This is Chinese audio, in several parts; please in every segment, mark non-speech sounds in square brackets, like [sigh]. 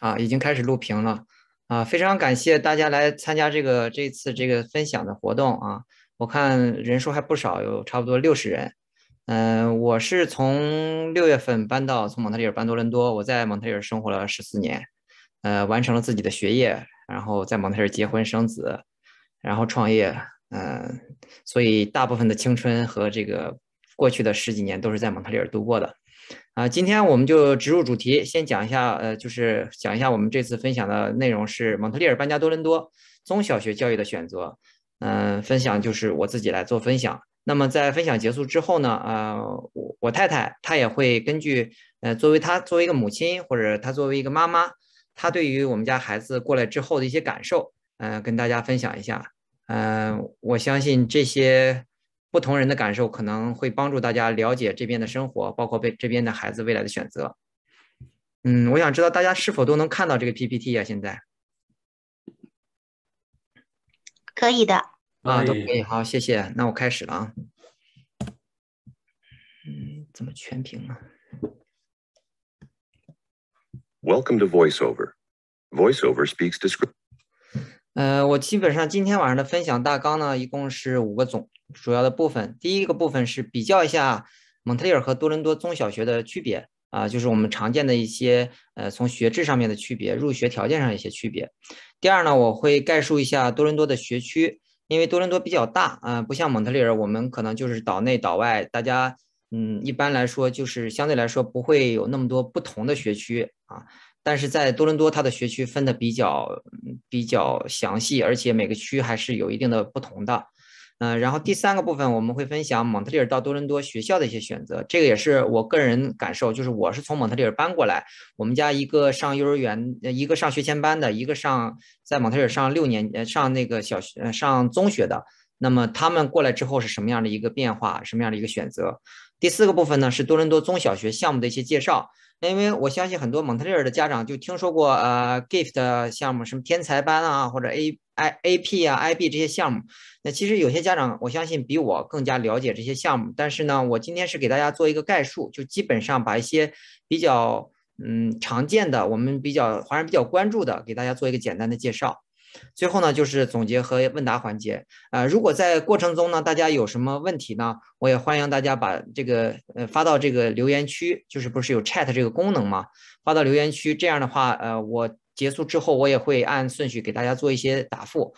啊，已经开始录屏了，啊，非常感谢大家来参加这个这次这个分享的活动啊，我看人数还不少，有差不多六十人，嗯，我是从六月份搬到从蒙特利尔搬多伦多，我在蒙特利尔生活了十四年，呃，完成了自己的学业，然后在蒙特利尔结婚生子，然后创业，嗯，所以大部分的青春和这个过去的十几年都是在蒙特利尔度过的。啊，今天我们就直入主题，先讲一下，呃，就是讲一下我们这次分享的内容是蒙特利尔搬家多伦多中小学教育的选择，嗯，分享就是我自己来做分享。那么在分享结束之后呢，呃，我我太太她也会根据，呃，作为她作为一个母亲或者她作为一个妈妈，她对于我们家孩子过来之后的一些感受，嗯，跟大家分享一下。嗯，我相信这些。不同人的感受可能会帮助大家了解这边的生活，包括被这边的孩子未来的选择。嗯，我想知道大家是否都能看到这个 PPT 啊？现在可以的啊，都可以。好，谢谢。那我开始了啊。嗯，怎么全屏了？Welcome to voiceover. Voiceover speaks to script. 呃，我基本上今天晚上的分享大纲呢，一共是五个总。主要的部分，第一个部分是比较一下蒙特利尔和多伦多中小学的区别啊，就是我们常见的一些呃从学制上面的区别，入学条件上一些区别。第二呢，我会概述一下多伦多的学区，因为多伦多比较大啊，不像蒙特利尔，我们可能就是岛内岛外，大家嗯一般来说就是相对来说不会有那么多不同的学区啊，但是在多伦多它的学区分的比较比较详细，而且每个区还是有一定的不同的。嗯，然后第三个部分我们会分享蒙特利尔到多伦多学校的一些选择，这个也是我个人感受，就是我是从蒙特利尔搬过来，我们家一个上幼儿园，一个上学前班的，一个上在蒙特利尔上六年，上那个小学，上中学的，那么他们过来之后是什么样的一个变化，什么样的一个选择？第四个部分呢是多伦多中小学项目的一些介绍。因为我相信很多蒙特利尔的家长就听说过呃 gift 项目，什么天才班啊，或者 A I A P 啊、I B 这些项目。那其实有些家长我相信比我更加了解这些项目，但是呢，我今天是给大家做一个概述，就基本上把一些比较嗯常见的，我们比较华人比较关注的，给大家做一个简单的介绍。最后呢，就是总结和问答环节啊。如果在过程中呢，大家有什么问题呢，我也欢迎大家把这个呃发到这个留言区，就是不是有 chat 这个功能嘛？发到留言区，这样的话，呃，我结束之后，我也会按顺序给大家做一些答复，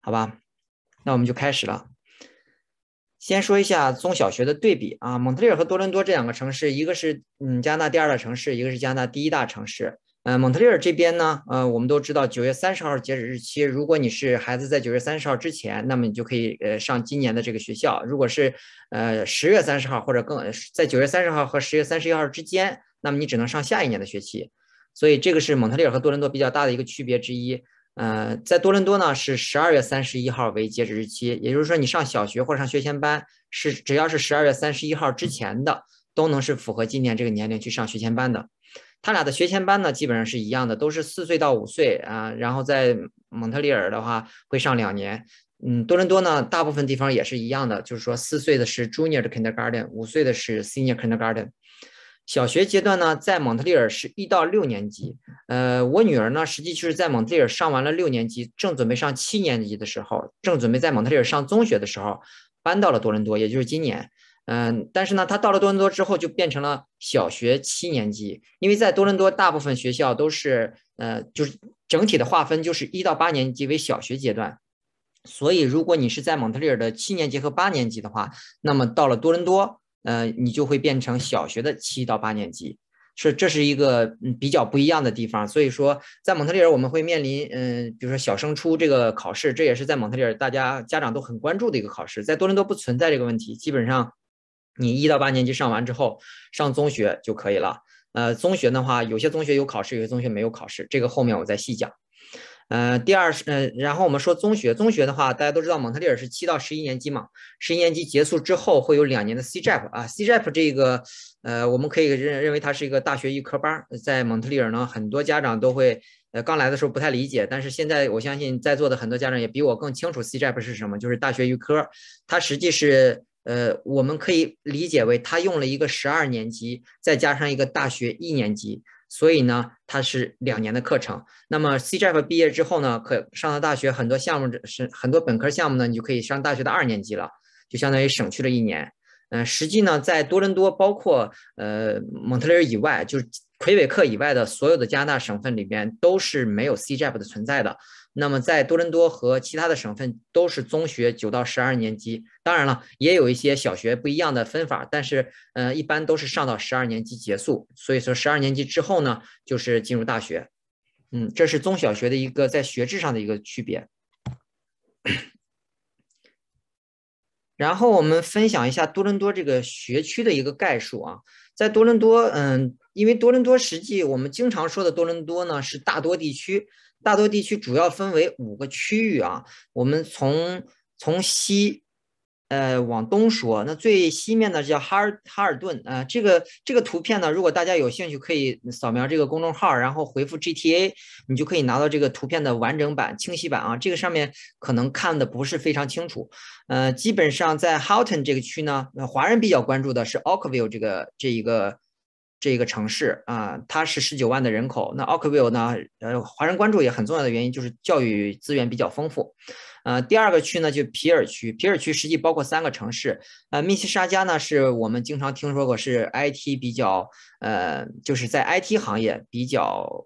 好吧？那我们就开始了。先说一下中小学的对比啊，蒙特利尔和多伦多这两个城市，一个是嗯加拿大第二大城市，一个是加拿大第一大城市。呃，蒙特利尔这边呢，呃，我们都知道九月三十号截止日期。如果你是孩子在九月三十号之前，那么你就可以呃上今年的这个学校。如果是呃十月三十号或者更在九月三十号和十月三十一号之间，那么你只能上下一年的学期。所以这个是蒙特利尔和多伦多比较大的一个区别之一。呃，在多伦多呢是十二月三十一号为截止日期，也就是说你上小学或者上学前班是只要是十二月三十一号之前的都能是符合今年这个年龄去上学前班的。他俩的学前班呢，基本上是一样的，都是四岁到五岁啊。然后在蒙特利尔的话，会上两年。嗯，多伦多呢，大部分地方也是一样的，就是说四岁的是 Junior Kindergarten，五岁的是 Senior Kindergarten。小学阶段呢，在蒙特利尔是一到六年级。呃，我女儿呢，实际就是在蒙特利尔上完了六年级，正准备上七年级的时候，正准备在蒙特利尔上中学的时候，搬到了多伦多，也就是今年。嗯，但是呢，他到了多伦多之后就变成了小学七年级，因为在多伦多大部分学校都是呃，就是整体的划分就是一到八年级为小学阶段，所以如果你是在蒙特利尔的七年级和八年级的话，那么到了多伦多，呃，你就会变成小学的七到八年级，是这是一个嗯比较不一样的地方。所以说，在蒙特利尔我们会面临，嗯，比如说小升初这个考试，这也是在蒙特利尔大家家长都很关注的一个考试，在多伦多不存在这个问题，基本上。你一到八年级上完之后，上中学就可以了。呃，中学的话，有些中学有考试，有些中学没有考试，这个后面我再细讲。呃，第二是呃，然后我们说中学，中学的话，大家都知道蒙特利尔是七到十一年级嘛。十一年级结束之后会有两年的 CJP 啊，CJP 这个，呃，我们可以认认为它是一个大学预科班儿。在蒙特利尔呢，很多家长都会，呃，刚来的时候不太理解，但是现在我相信在座的很多家长也比我更清楚 CJP 是什么，就是大学预科，它实际是。呃，我们可以理解为他用了一个十二年级，再加上一个大学一年级，所以呢，它是两年的课程。那么 CJP 毕业之后呢，可上了大学很多项目是很多本科项目呢，你就可以上大学的二年级了，就相当于省去了一年。嗯，实际呢，在多伦多包括呃蒙特利尔以外，就是魁北克以外的所有的加拿大省份里边，都是没有 CJP 的存在的。那么在多伦多和其他的省份都是中学九到十二年级，当然了，也有一些小学不一样的分法，但是呃，一般都是上到十二年级结束，所以说十二年级之后呢，就是进入大学。嗯，这是中小学的一个在学制上的一个区别。然后我们分享一下多伦多这个学区的一个概述啊，在多伦多，嗯，因为多伦多实际我们经常说的多伦多呢是大多地区。大多地区主要分为五个区域啊，我们从从西，呃往东说，那最西面的叫哈尔哈尔顿啊，这个这个图片呢，如果大家有兴趣，可以扫描这个公众号，然后回复 GTA，你就可以拿到这个图片的完整版、清晰版啊。这个上面可能看的不是非常清楚，呃，基本上在 h a h t o n 这个区呢，华人比较关注的是 Oakville 这个这一个。这个城市啊，它是十九万的人口。那 Oakville 呢？呃，华人关注也很重要的原因就是教育资源比较丰富。呃，第二个区呢就皮尔区，皮尔区实际包括三个城市。呃，密西沙加呢是我们经常听说过，是 IT 比较，呃，就是在 IT 行业比较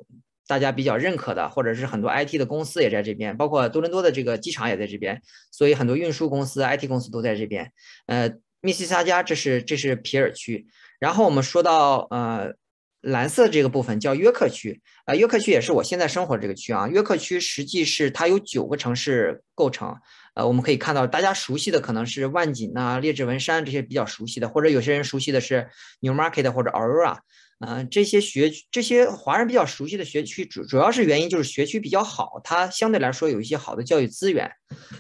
大家比较认可的，或者是很多 IT 的公司也在这边，包括多伦多的这个机场也在这边，所以很多运输公司、IT 公司都在这边。呃，密西沙加这是这是皮尔区。然后我们说到，呃，蓝色这个部分叫约克区，啊，约克区也是我现在生活这个区啊。约克区实际是它有九个城市构成，呃，我们可以看到大家熟悉的可能是万锦啊、列治文山这些比较熟悉的，或者有些人熟悉的是 New market 或者 o 罗拉，啊，这些学这些华人比较熟悉的学区主主要是原因就是学区比较好，它相对来说有一些好的教育资源，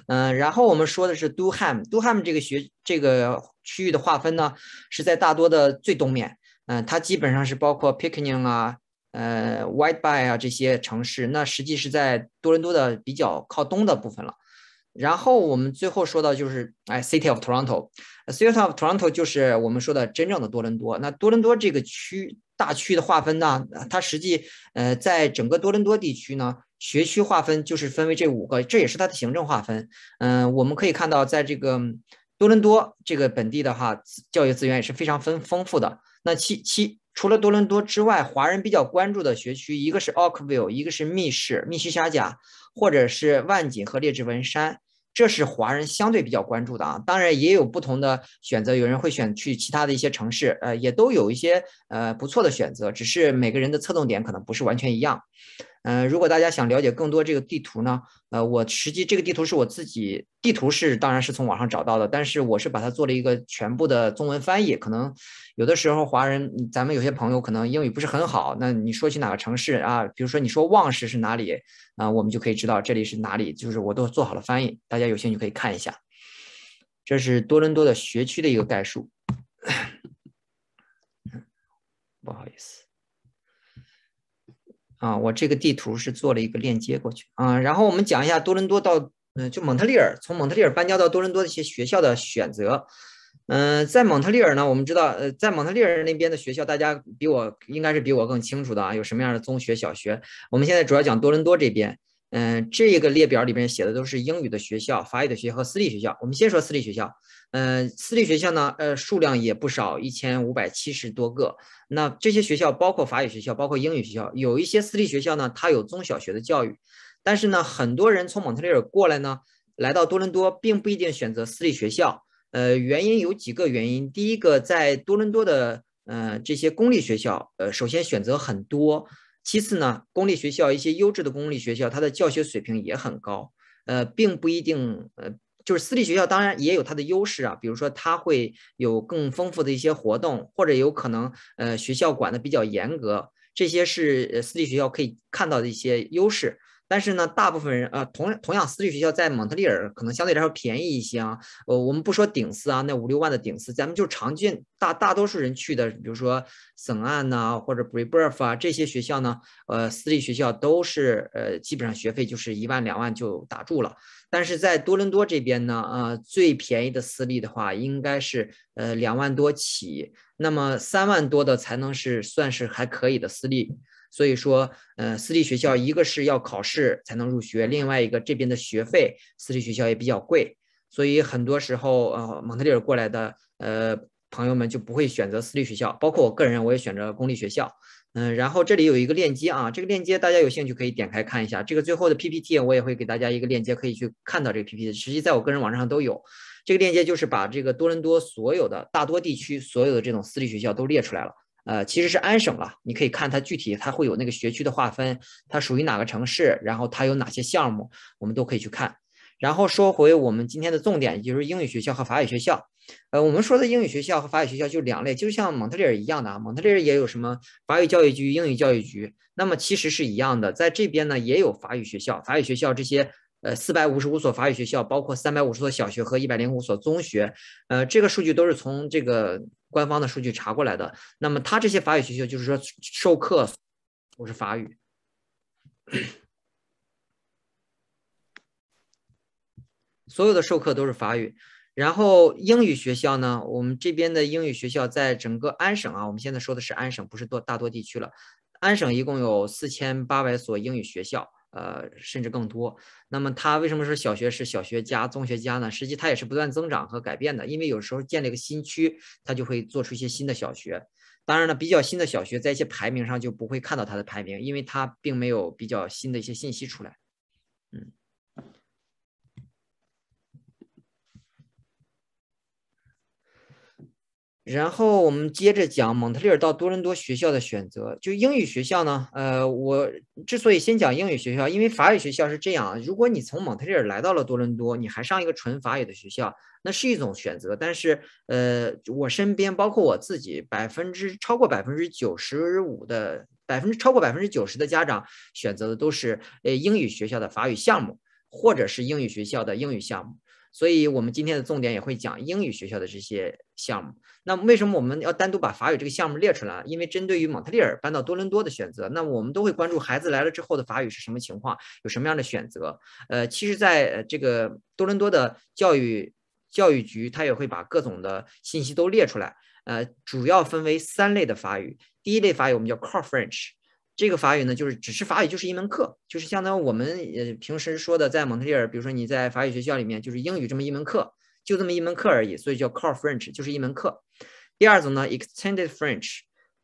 嗯，然后我们说的是 d d u h a h a 都汉这个学这个。区域的划分呢，是在大多的最东面，嗯，它基本上是包括 p i c k e i n g 啊，呃，White Bay 啊这些城市，那实际是在多伦多的比较靠东的部分了。然后我们最后说到就是哎，City of Toronto，City of Toronto 就是我们说的真正的多伦多。那多伦多这个区大区的划分呢，它实际呃，在整个多伦多地区呢，学区划分就是分为这五个，这也是它的行政划分。嗯，我们可以看到在这个。多伦多这个本地的话，教育资源也是非常丰丰富的。那其其除了多伦多之外，华人比较关注的学区，一个是 Oakville，一个是密室密西沙加，或者是万锦和列治文山，这是华人相对比较关注的啊。当然也有不同的选择，有人会选去其他的一些城市，呃，也都有一些呃不错的选择，只是每个人的侧重点可能不是完全一样。嗯，如果大家想了解更多这个地图呢？呃，我实际这个地图是我自己地图是当然是从网上找到的，但是我是把它做了一个全部的中文翻译。可能有的时候华人，咱们有些朋友可能英语不是很好，那你说去哪个城市啊？比如说你说旺市是哪里啊？我们就可以知道这里是哪里。就是我都做好了翻译，大家有兴趣可以看一下。这是多伦多的学区的一个概述。[coughs] 不好意思。啊，我这个地图是做了一个链接过去啊，然后我们讲一下多伦多到，嗯，就蒙特利尔，从蒙特利尔搬家到多伦多的一些学校的选择。嗯，在蒙特利尔呢，我们知道，呃，在蒙特利尔那边的学校，大家比我应该是比我更清楚的啊，有什么样的中学、小学。我们现在主要讲多伦多这边，嗯，这个列表里边写的都是英语的学校、法语的学校和私立学校。我们先说私立学校。呃，私立学校呢，呃，数量也不少，一千五百七十多个。那这些学校包括法语学校，包括英语学校，有一些私立学校呢，它有中小学的教育。但是呢，很多人从蒙特利尔过来呢，来到多伦多，并不一定选择私立学校。呃，原因有几个原因。第一个，在多伦多的呃这些公立学校，呃，首先选择很多，其次呢，公立学校一些优质的公立学校，它的教学水平也很高，呃，并不一定呃。就是私立学校当然也有它的优势啊，比如说它会有更丰富的一些活动，或者有可能呃学校管的比较严格，这些是私立学校可以看到的一些优势。但是呢，大部分人呃同同样私立学校在蒙特利尔可能相对来说便宜一些啊。呃，我们不说顶私啊，那五六万的顶私，咱们就常见大大多数人去的，比如说省岸呐或者 b r i b e u f 啊这些学校呢，呃私立学校都是呃基本上学费就是一万两万就打住了。但是在多伦多这边呢，呃，最便宜的私立的话，应该是呃两万多起，那么三万多的才能是算是还可以的私立。所以说，呃，私立学校一个是要考试才能入学，另外一个这边的学费私立学校也比较贵，所以很多时候，呃，蒙特利尔过来的呃朋友们就不会选择私立学校，包括我个人，我也选择公立学校。嗯，然后这里有一个链接啊，这个链接大家有兴趣可以点开看一下。这个最后的 PPT 我也会给大家一个链接，可以去看到这个 PPT。实际在我个人网站上都有，这个链接就是把这个多伦多所有的大多地区所有的这种私立学校都列出来了。呃，其实是安省了，你可以看它具体它会有那个学区的划分，它属于哪个城市，然后它有哪些项目，我们都可以去看。然后说回我们今天的重点，就是英语学校和法语学校。呃，我们说的英语学校和法语学校就两类，就像蒙特利尔一样的啊。蒙特利尔也有什么法语教育局、英语教育局，那么其实是一样的，在这边呢也有法语学校。法语学校这些呃四百五十五所法语学校，包括三百五十所小学和一百零五所中学，呃，这个数据都是从这个官方的数据查过来的。那么它这些法语学校就是说授课都是法语。所有的授课都是法语，然后英语学校呢？我们这边的英语学校在整个安省啊，我们现在说的是安省，不是多大多地区了。安省一共有四千八百所英语学校，呃，甚至更多。那么它为什么说小学是小学加中学加呢？实际它也是不断增长和改变的，因为有时候建了一个新区，它就会做出一些新的小学。当然了，比较新的小学在一些排名上就不会看到它的排名，因为它并没有比较新的一些信息出来。然后我们接着讲蒙特利尔到多伦多学校的选择，就英语学校呢？呃，我之所以先讲英语学校，因为法语学校是这样：如果你从蒙特利尔来到了多伦多，你还上一个纯法语的学校，那是一种选择。但是，呃，我身边包括我自己，百分之超过百分之九十五的，百分之超过百分之九十的家长选择的都是呃英语学校的法语项目，或者是英语学校的英语项目。所以，我们今天的重点也会讲英语学校的这些项目。那为什么我们要单独把法语这个项目列出来？因为针对于蒙特利尔搬到多伦多的选择，那我们都会关注孩子来了之后的法语是什么情况，有什么样的选择。呃，其实，在这个多伦多的教育教育局，他也会把各种的信息都列出来。呃，主要分为三类的法语。第一类法语，我们叫 Core French。这个法语呢，就是只是法语，就是一门课，就是相当于我们呃平时说的，在蒙特利尔，比如说你在法语学校里面，就是英语这么一门课，就这么一门课而已，所以叫 Core French，就是一门课。第二种呢，Extended French，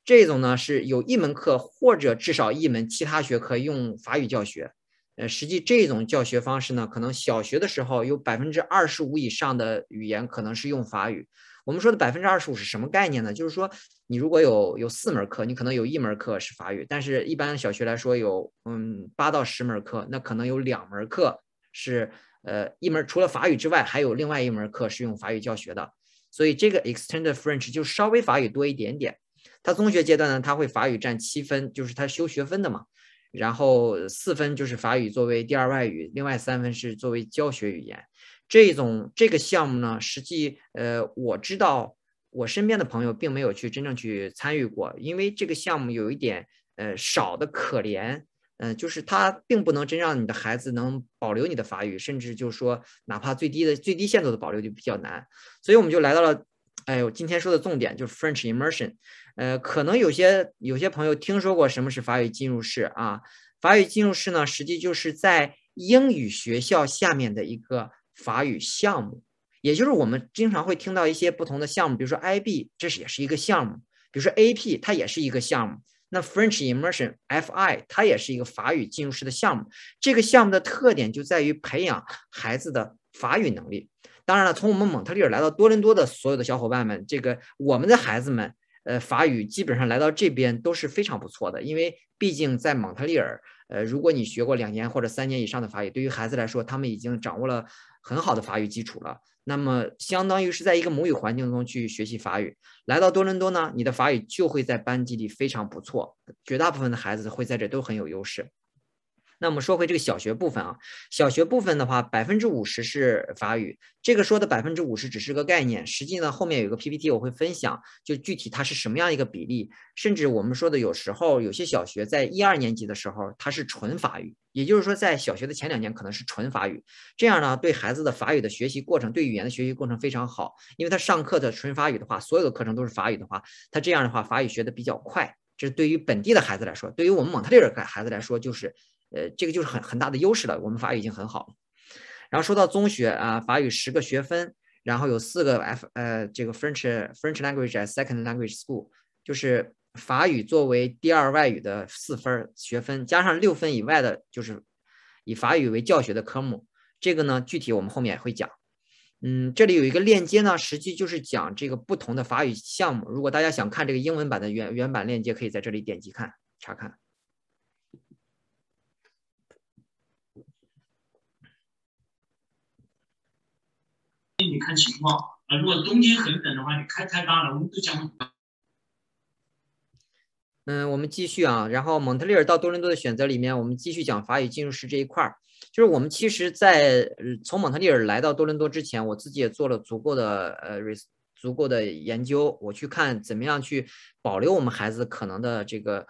这种呢是有一门课或者至少一门其他学科用法语教学，呃，实际这种教学方式呢，可能小学的时候有百分之二十五以上的语言可能是用法语。我们说的百分之二十五是什么概念呢？就是说，你如果有有四门课，你可能有一门课是法语，但是一般小学来说有嗯八到十门课，那可能有两门课是呃一门除了法语之外，还有另外一门课是用法语教学的，所以这个 Extended French 就稍微法语多一点点。它中学阶段呢，它会法语占七分，就是它修学分的嘛，然后四分就是法语作为第二外语，另外三分是作为教学语言。这种这个项目呢，实际呃，我知道我身边的朋友并没有去真正去参与过，因为这个项目有一点呃少的可怜，嗯，就是它并不能真让你的孩子能保留你的法语，甚至就是说哪怕最低的最低限度的保留就比较难，所以我们就来到了，哎呦，今天说的重点就是 French immersion，呃，可能有些有些朋友听说过什么是法语浸入式啊，法语浸入式呢，实际就是在英语学校下面的一个。法语项目，也就是我们经常会听到一些不同的项目，比如说 IB，这是也是一个项目；，比如说 AP，它也是一个项目。那 French Immersion（FI） 它也是一个法语进入式的项目。这个项目的特点就在于培养孩子的法语能力。当然了，从我们蒙特利尔来到多伦多的所有的小伙伴们，这个我们的孩子们，呃，法语基本上来到这边都是非常不错的，因为毕竟在蒙特利尔。呃，如果你学过两年或者三年以上的法语，对于孩子来说，他们已经掌握了很好的法语基础了。那么，相当于是在一个母语环境中去学习法语。来到多伦多呢，你的法语就会在班级里非常不错，绝大部分的孩子会在这都很有优势。那么说回这个小学部分啊，小学部分的话，百分之五十是法语。这个说的百分之五十只是个概念，实际呢后面有个 PPT 我会分享，就具体它是什么样一个比例。甚至我们说的有时候有些小学在一二年级的时候它是纯法语，也就是说在小学的前两年可能是纯法语。这样呢对孩子的法语的学习过程，对语言的学习过程非常好，因为他上课的纯法语的话，所有的课程都是法语的话，他这样的话法语学的比较快。这是对于本地的孩子来说，对于我们蒙特利尔孩子来说就是。呃，这个就是很很大的优势了。我们法语已经很好了。然后说到中学啊，法语十个学分，然后有四个 F 呃，这个 French French Language as Second Language School 就是法语作为第二外语的四分学分，加上六分以外的就是以法语为教学的科目。这个呢，具体我们后面会讲。嗯，这里有一个链接呢，实际就是讲这个不同的法语项目。如果大家想看这个英文版的原原版链接，可以在这里点击看查看。看情况啊，如果冬天很冷的话，你开太大了。我们不讲。嗯，我们继续啊，然后蒙特利尔到多伦多的选择里面，我们继续讲法语进入式这一块儿。就是我们其实，在从蒙特利尔来到多伦多之前，我自己也做了足够的呃足够的研究，我去看怎么样去保留我们孩子可能的这个，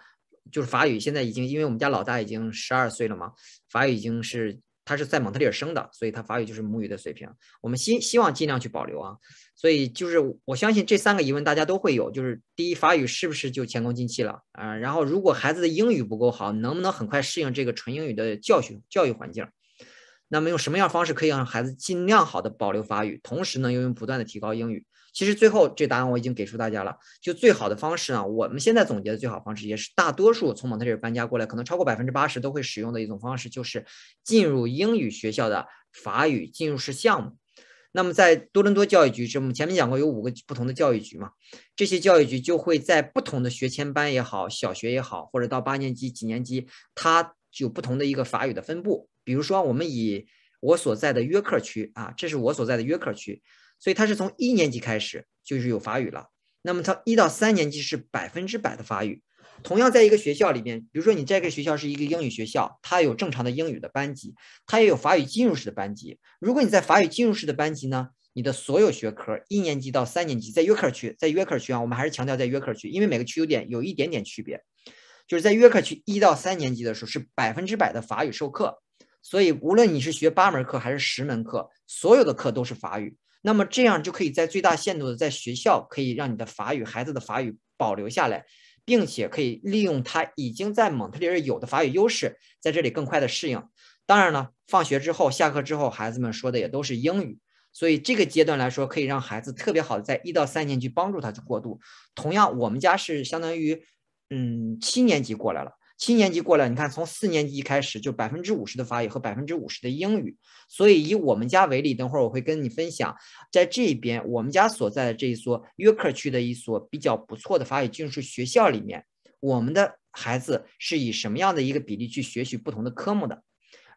就是法语现在已经，因为我们家老大已经十二岁了嘛，法语已经是。他是在蒙特利尔生的，所以他法语就是母语的水平。我们希希望尽量去保留啊，所以就是我相信这三个疑问大家都会有，就是第一，法语是不是就前功尽弃了啊？然后如果孩子的英语不够好，能不能很快适应这个纯英语的教学教育环境？那么用什么样方式可以让孩子尽量好的保留法语，同时呢又用不断的提高英语？其实最后这答案我已经给出大家了。就最好的方式呢，我们现在总结的最好方式，也是大多数从蒙特利尔搬家过来，可能超过百分之八十都会使用的一种方式，就是进入英语学校的法语进入式项目。那么在多伦多教育局，我们前面讲过有五个不同的教育局嘛，这些教育局就会在不同的学前班也好，小学也好，或者到八年级、几年级，它有不同的一个法语的分布。比如说，我们以我所在的约克区啊，这是我所在的约克区，所以它是从一年级开始就是有法语了。那么它一到三年级是百分之百的法语。同样，在一个学校里面，比如说你这个学校是一个英语学校，它有正常的英语的班级，它也有法语进入式的班级。如果你在法语进入式的班级呢，你的所有学科一年级到三年级在约克区，在约克区啊，我们还是强调在约克区，因为每个区有点有一点点区别，就是在约克区一到三年级的时候是百分之百的法语授课。所以，无论你是学八门课还是十门课，所有的课都是法语。那么这样就可以在最大限度的在学校，可以让你的法语孩子的法语保留下来，并且可以利用他已经在蒙特利尔有的法语优势，在这里更快的适应。当然了，放学之后、下课之后，孩子们说的也都是英语。所以这个阶段来说，可以让孩子特别好，的在一到三年级帮助他去过渡。同样，我们家是相当于，嗯，七年级过来了。七年级过来，你看，从四年级开始就百分之五十的法语和百分之五十的英语。所以以我们家为例，等会儿我会跟你分享，在这边我们家所在的这一所约克区的一所比较不错的法语进入式学校里面，我们的孩子是以什么样的一个比例去学习不同的科目的？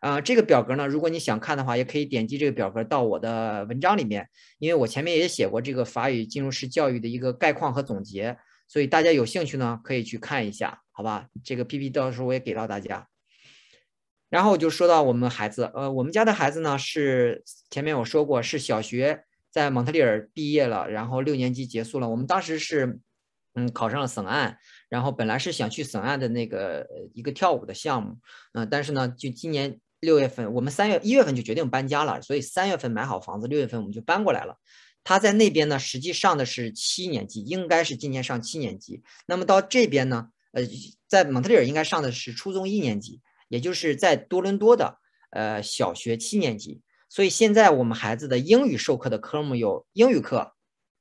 啊，这个表格呢，如果你想看的话，也可以点击这个表格到我的文章里面，因为我前面也写过这个法语进入式教育的一个概况和总结。所以大家有兴趣呢，可以去看一下，好吧？这个 PPT 到时候我也给到大家。然后我就说到我们孩子，呃，我们家的孩子呢是前面我说过是小学在蒙特利尔毕业了，然后六年级结束了，我们当时是嗯考上了省案，然后本来是想去省案的那个一个跳舞的项目，嗯，但是呢，就今年六月份，我们三月一月份就决定搬家了，所以三月份买好房子，六月份我们就搬过来了。他在那边呢，实际上的是七年级，应该是今年上七年级。那么到这边呢，呃，在蒙特利尔应该上的是初中一年级，也就是在多伦多的呃小学七年级。所以现在我们孩子的英语授课的科目有英语课、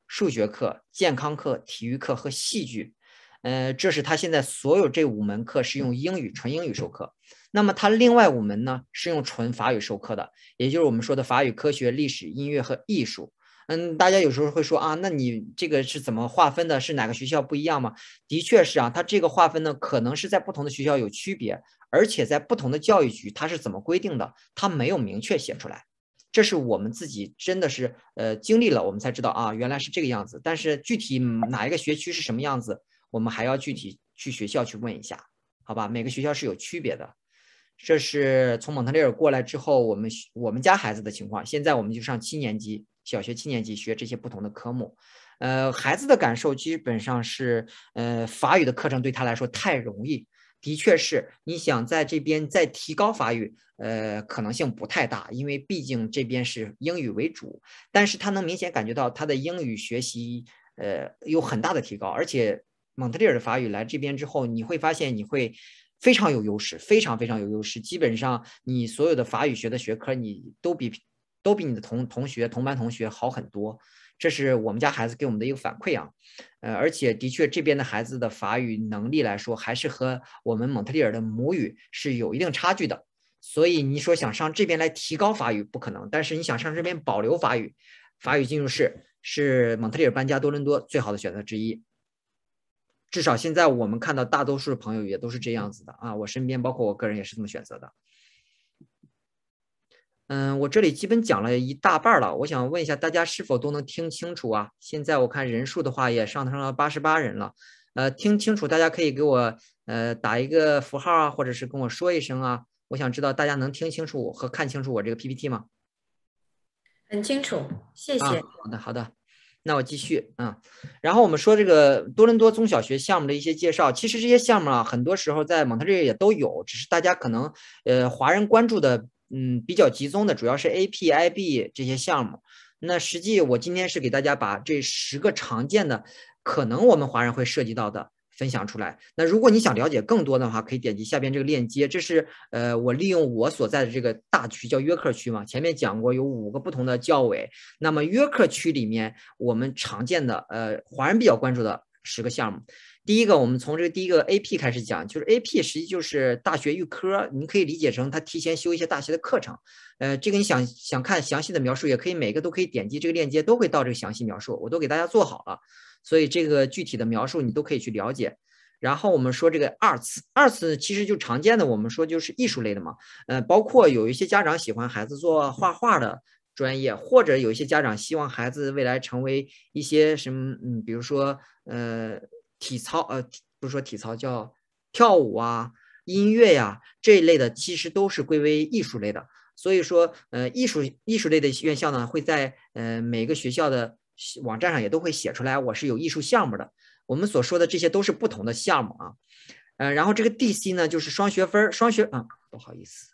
数学课、健康课、体育课和戏剧。呃，这是他现在所有这五门课是用英语纯英语授课。那么他另外五门呢是用纯法语授课的，也就是我们说的法语科学、历史、音乐和艺术。嗯，大家有时候会说啊，那你这个是怎么划分的？是哪个学校不一样吗？的确是啊，它这个划分呢，可能是在不同的学校有区别，而且在不同的教育局它是怎么规定的，它没有明确写出来。这是我们自己真的是呃经历了，我们才知道啊，原来是这个样子。但是具体哪一个学区是什么样子，我们还要具体去学校去问一下，好吧？每个学校是有区别的。这是从蒙特利尔过来之后，我们我们家孩子的情况，现在我们就上七年级。小学七年级学这些不同的科目，呃，孩子的感受基本上是，呃，法语的课程对他来说太容易，的确是你想在这边再提高法语，呃，可能性不太大，因为毕竟这边是英语为主。但是他能明显感觉到他的英语学习，呃，有很大的提高。而且蒙特利尔的法语来这边之后，你会发现你会非常有优势，非常非常有优势。基本上你所有的法语学的学科你都比。都比你的同同学、同班同学好很多，这是我们家孩子给我们的一个反馈啊。呃，而且的确，这边的孩子的法语能力来说，还是和我们蒙特利尔的母语是有一定差距的。所以你说想上这边来提高法语不可能，但是你想上这边保留法语，法语进入式是蒙特利尔搬家多伦多最好的选择之一。至少现在我们看到大多数的朋友也都是这样子的啊，我身边包括我个人也是这么选择的。嗯，我这里基本讲了一大半了。我想问一下大家是否都能听清楚啊？现在我看人数的话也上升了八十八人了。呃，听清楚，大家可以给我呃打一个符号啊，或者是跟我说一声啊。我想知道大家能听清楚和看清楚我这个 PPT 吗？很清楚，谢谢。好的，好的。那我继续啊。然后我们说这个多伦多中小学项目的一些介绍。其实这些项目啊，很多时候在蒙特利尔也都有，只是大家可能呃华人关注的。嗯，比较集中的主要是 A P I B 这些项目。那实际我今天是给大家把这十个常见的，可能我们华人会涉及到的分享出来。那如果你想了解更多的话，可以点击下边这个链接。这是呃，我利用我所在的这个大区叫约克区嘛，前面讲过有五个不同的教委。那么约克区里面我们常见的呃华人比较关注的十个项目。第一个，我们从这个第一个 AP 开始讲，就是 AP 实际就是大学预科，你可以理解成他提前修一些大学的课程。呃，这个你想想看详细的描述，也可以每个都可以点击这个链接，都会到这个详细描述，我都给大家做好了，所以这个具体的描述你都可以去了解。然后我们说这个 arts，arts 其实就常见的，我们说就是艺术类的嘛。呃，包括有一些家长喜欢孩子做画画的专业，或者有一些家长希望孩子未来成为一些什么，嗯，比如说呃。体操，呃，不是说体操，叫跳舞啊、音乐呀这一类的，其实都是归为艺术类的。所以说，呃，艺术艺术类的院校呢，会在呃每个学校的网站上也都会写出来，我是有艺术项目的。我们所说的这些都是不同的项目啊。呃，然后这个 DC 呢，就是双学分儿，双学啊，不好意思。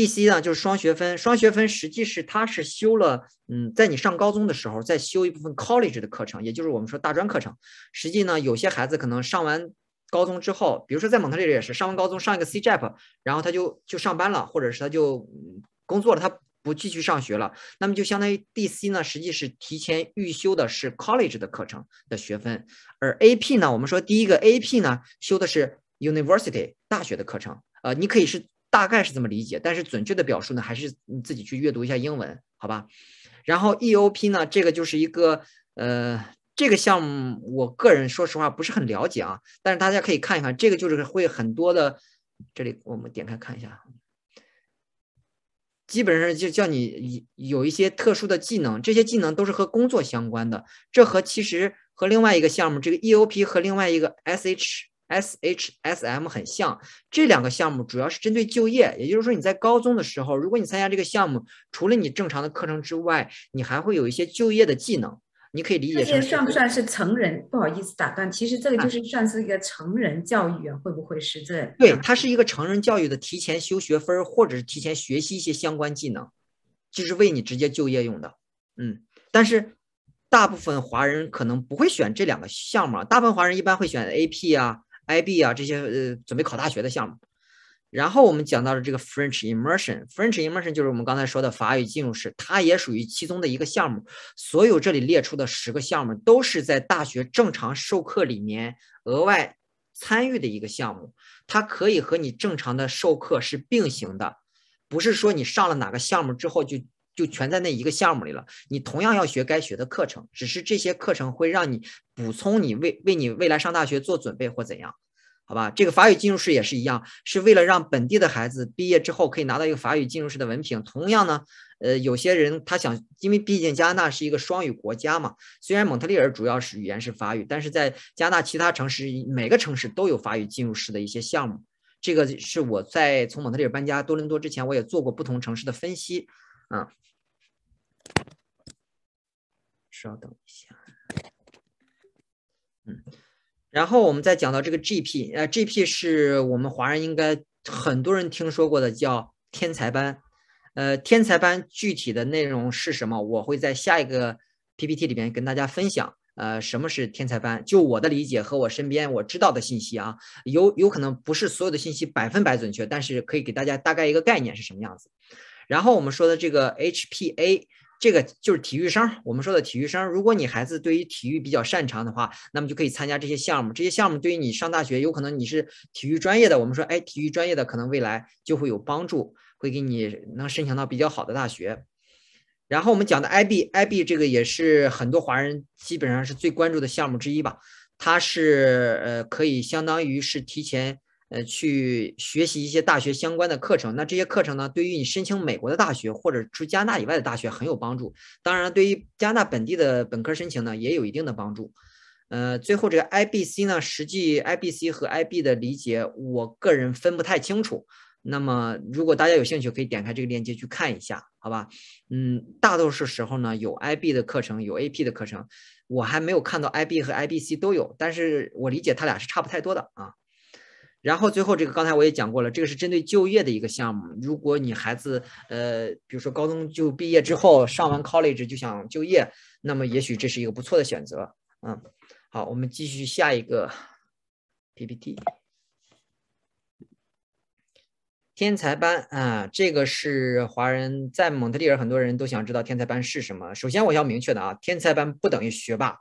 D.C 呢，就是双学分。双学分实际是，它是修了，嗯，在你上高中的时候，再修一部分 college 的课程，也就是我们说大专课程。实际呢，有些孩子可能上完高中之后，比如说在蒙特利尔也是，上完高中上一个 C.J.P，a 然后他就就上班了，或者是他就工作了，他不继续上学了。那么就相当于 D.C 呢，实际是提前预修的是 college 的课程的学分，而 A.P 呢，我们说第一个 A.P 呢，修的是 university 大学的课程。呃，你可以是。大概是这么理解，但是准确的表述呢，还是你自己去阅读一下英文，好吧？然后 EOP 呢，这个就是一个呃，这个项目我个人说实话不是很了解啊，但是大家可以看一看，这个就是会很多的。这里我们点开看一下，基本上就叫你有有一些特殊的技能，这些技能都是和工作相关的。这和其实和另外一个项目这个 EOP 和另外一个 SH。S H S M 很像这两个项目，主要是针对就业。也就是说，你在高中的时候，如果你参加这个项目，除了你正常的课程之外，你还会有一些就业的技能。你可以理解这些算不算是成人？不好意思，打断，其实这个就是算是一个成人教育啊，会不会是这？对，它是一个成人教育的提前修学分儿，或者是提前学习一些相关技能，就是为你直接就业用的。嗯，但是大部分华人可能不会选这两个项目，大部分华人一般会选 A P 啊。IB 啊，这些呃准备考大学的项目，然后我们讲到了这个 French Immersion，French Immersion 就是我们刚才说的法语进入式，它也属于其中的一个项目。所有这里列出的十个项目都是在大学正常授课里面额外参与的一个项目，它可以和你正常的授课是并行的，不是说你上了哪个项目之后就。就全在那一个项目里了。你同样要学该学的课程，只是这些课程会让你补充你为为你未来上大学做准备或怎样，好吧？这个法语进入式也是一样，是为了让本地的孩子毕业之后可以拿到一个法语进入式的文凭。同样呢，呃，有些人他想，因为毕竟加拿大是一个双语国家嘛，虽然蒙特利尔主要是语言是法语，但是在加拿大其他城市每个城市都有法语进入式的一些项目。这个是我在从蒙特利尔搬家多伦多之前，我也做过不同城市的分析啊。稍等一下，嗯，然后我们再讲到这个 GP，呃，GP 是我们华人应该很多人听说过的，叫天才班，呃，天才班具体的内容是什么？我会在下一个 PPT 里边跟大家分享。呃，什么是天才班？就我的理解和我身边我知道的信息啊，有有可能不是所有的信息百分百准确，但是可以给大家大概一个概念是什么样子。然后我们说的这个 HPA。这个就是体育生，我们说的体育生。如果你孩子对于体育比较擅长的话，那么就可以参加这些项目。这些项目对于你上大学，有可能你是体育专业的。我们说，哎，体育专业的可能未来就会有帮助，会给你能申请到比较好的大学。然后我们讲的 IB，IB 这个也是很多华人基本上是最关注的项目之一吧。它是呃，可以相当于是提前。呃，去学习一些大学相关的课程，那这些课程呢，对于你申请美国的大学或者除加拿大以外的大学很有帮助。当然，对于加拿大本地的本科申请呢，也有一定的帮助。呃，最后这个 IBC 呢，实际 IBC 和 IB 的理解，我个人分不太清楚。那么，如果大家有兴趣，可以点开这个链接去看一下，好吧？嗯，大多数时候呢，有 IB 的课程，有 AP 的课程，我还没有看到 IB 和 IBC 都有，但是我理解它俩是差不太多的啊。然后最后这个，刚才我也讲过了，这个是针对就业的一个项目。如果你孩子，呃，比如说高中就毕业之后，上完 college 就想就业，那么也许这是一个不错的选择。嗯，好，我们继续下一个 PPT。天才班啊，这个是华人在蒙特利尔很多人都想知道天才班是什么。首先我要明确的啊，天才班不等于学霸，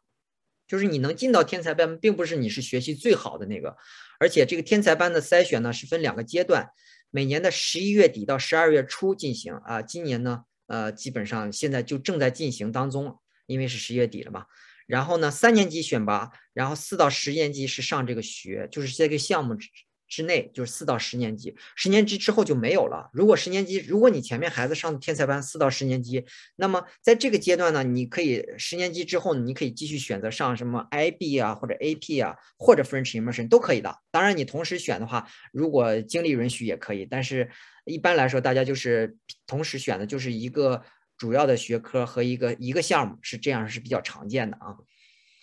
就是你能进到天才班，并不是你是学习最好的那个。而且这个天才班的筛选呢是分两个阶段，每年的十一月底到十二月初进行啊。今年呢，呃，基本上现在就正在进行当中，因为是十月底了嘛。然后呢，三年级选拔，然后四到十年级是上这个学，就是这个项目。之内就是四到十年级，十年级之后就没有了。如果十年级，如果你前面孩子上天才班，四到十年级，那么在这个阶段呢，你可以十年级之后你可以继续选择上什么 IB 啊，或者 AP 啊，或者 French Immersion 都可以的。当然，你同时选的话，如果精力允许也可以，但是一般来说，大家就是同时选的就是一个主要的学科和一个一个项目，是这样是比较常见的啊。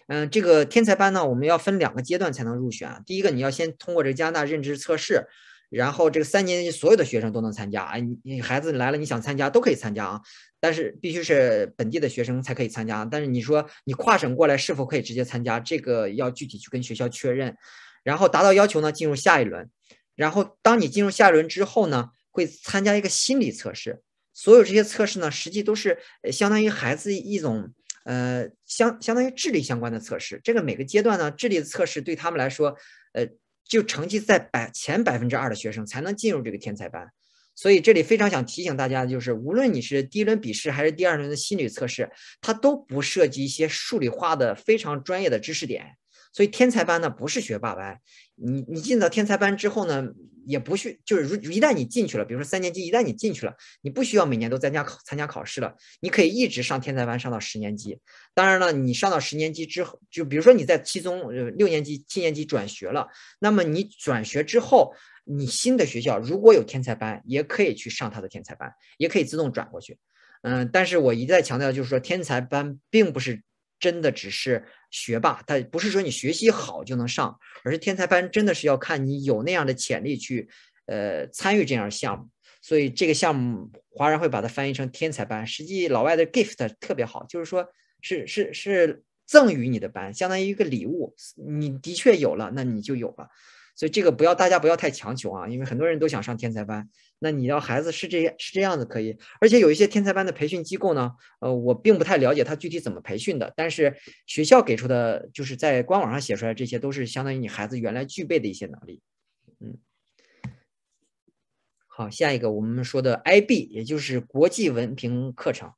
嗯，这个天才班呢，我们要分两个阶段才能入选。第一个，你要先通过这个加拿大认知测试，然后这个三年级所有的学生都能参加。啊。你孩子来了，你想参加都可以参加啊，但是必须是本地的学生才可以参加。但是你说你跨省过来是否可以直接参加？这个要具体去跟学校确认。然后达到要求呢，进入下一轮。然后当你进入下一轮之后呢，会参加一个心理测试。所有这些测试呢，实际都是相当于孩子一种。呃，相相当于智力相关的测试，这个每个阶段呢，智力的测试对他们来说，呃，就成绩在百前百分之二的学生才能进入这个天才班。所以这里非常想提醒大家的就是，无论你是第一轮笔试还是第二轮的心理测试，它都不涉及一些数理化的非常专业的知识点。所以天才班呢不是学霸班，你你进到天才班之后呢，也不需就是如一旦你进去了，比如说三年级，一旦你进去了，你不需要每年都参加考参加考试了，你可以一直上天才班上到十年级。当然了，你上到十年级之后，就比如说你在七中呃六年级、七年级转学了，那么你转学之后，你新的学校如果有天才班，也可以去上他的天才班，也可以自动转过去。嗯，但是我一再强调就是说，天才班并不是真的只是。学霸，他不是说你学习好就能上，而是天才班真的是要看你有那样的潜力去，呃，参与这样的项目。所以这个项目华人会把它翻译成天才班，实际老外的 gift 特别好，就是说是是是赠予你的班，相当于一个礼物，你的确有了，那你就有了。所以这个不要，大家不要太强求啊，因为很多人都想上天才班。那你要孩子是这些是这样子可以，而且有一些天才班的培训机构呢，呃，我并不太了解他具体怎么培训的。但是学校给出的，就是在官网上写出来，这些都是相当于你孩子原来具备的一些能力。嗯，好，下一个我们说的 IB，也就是国际文凭课程。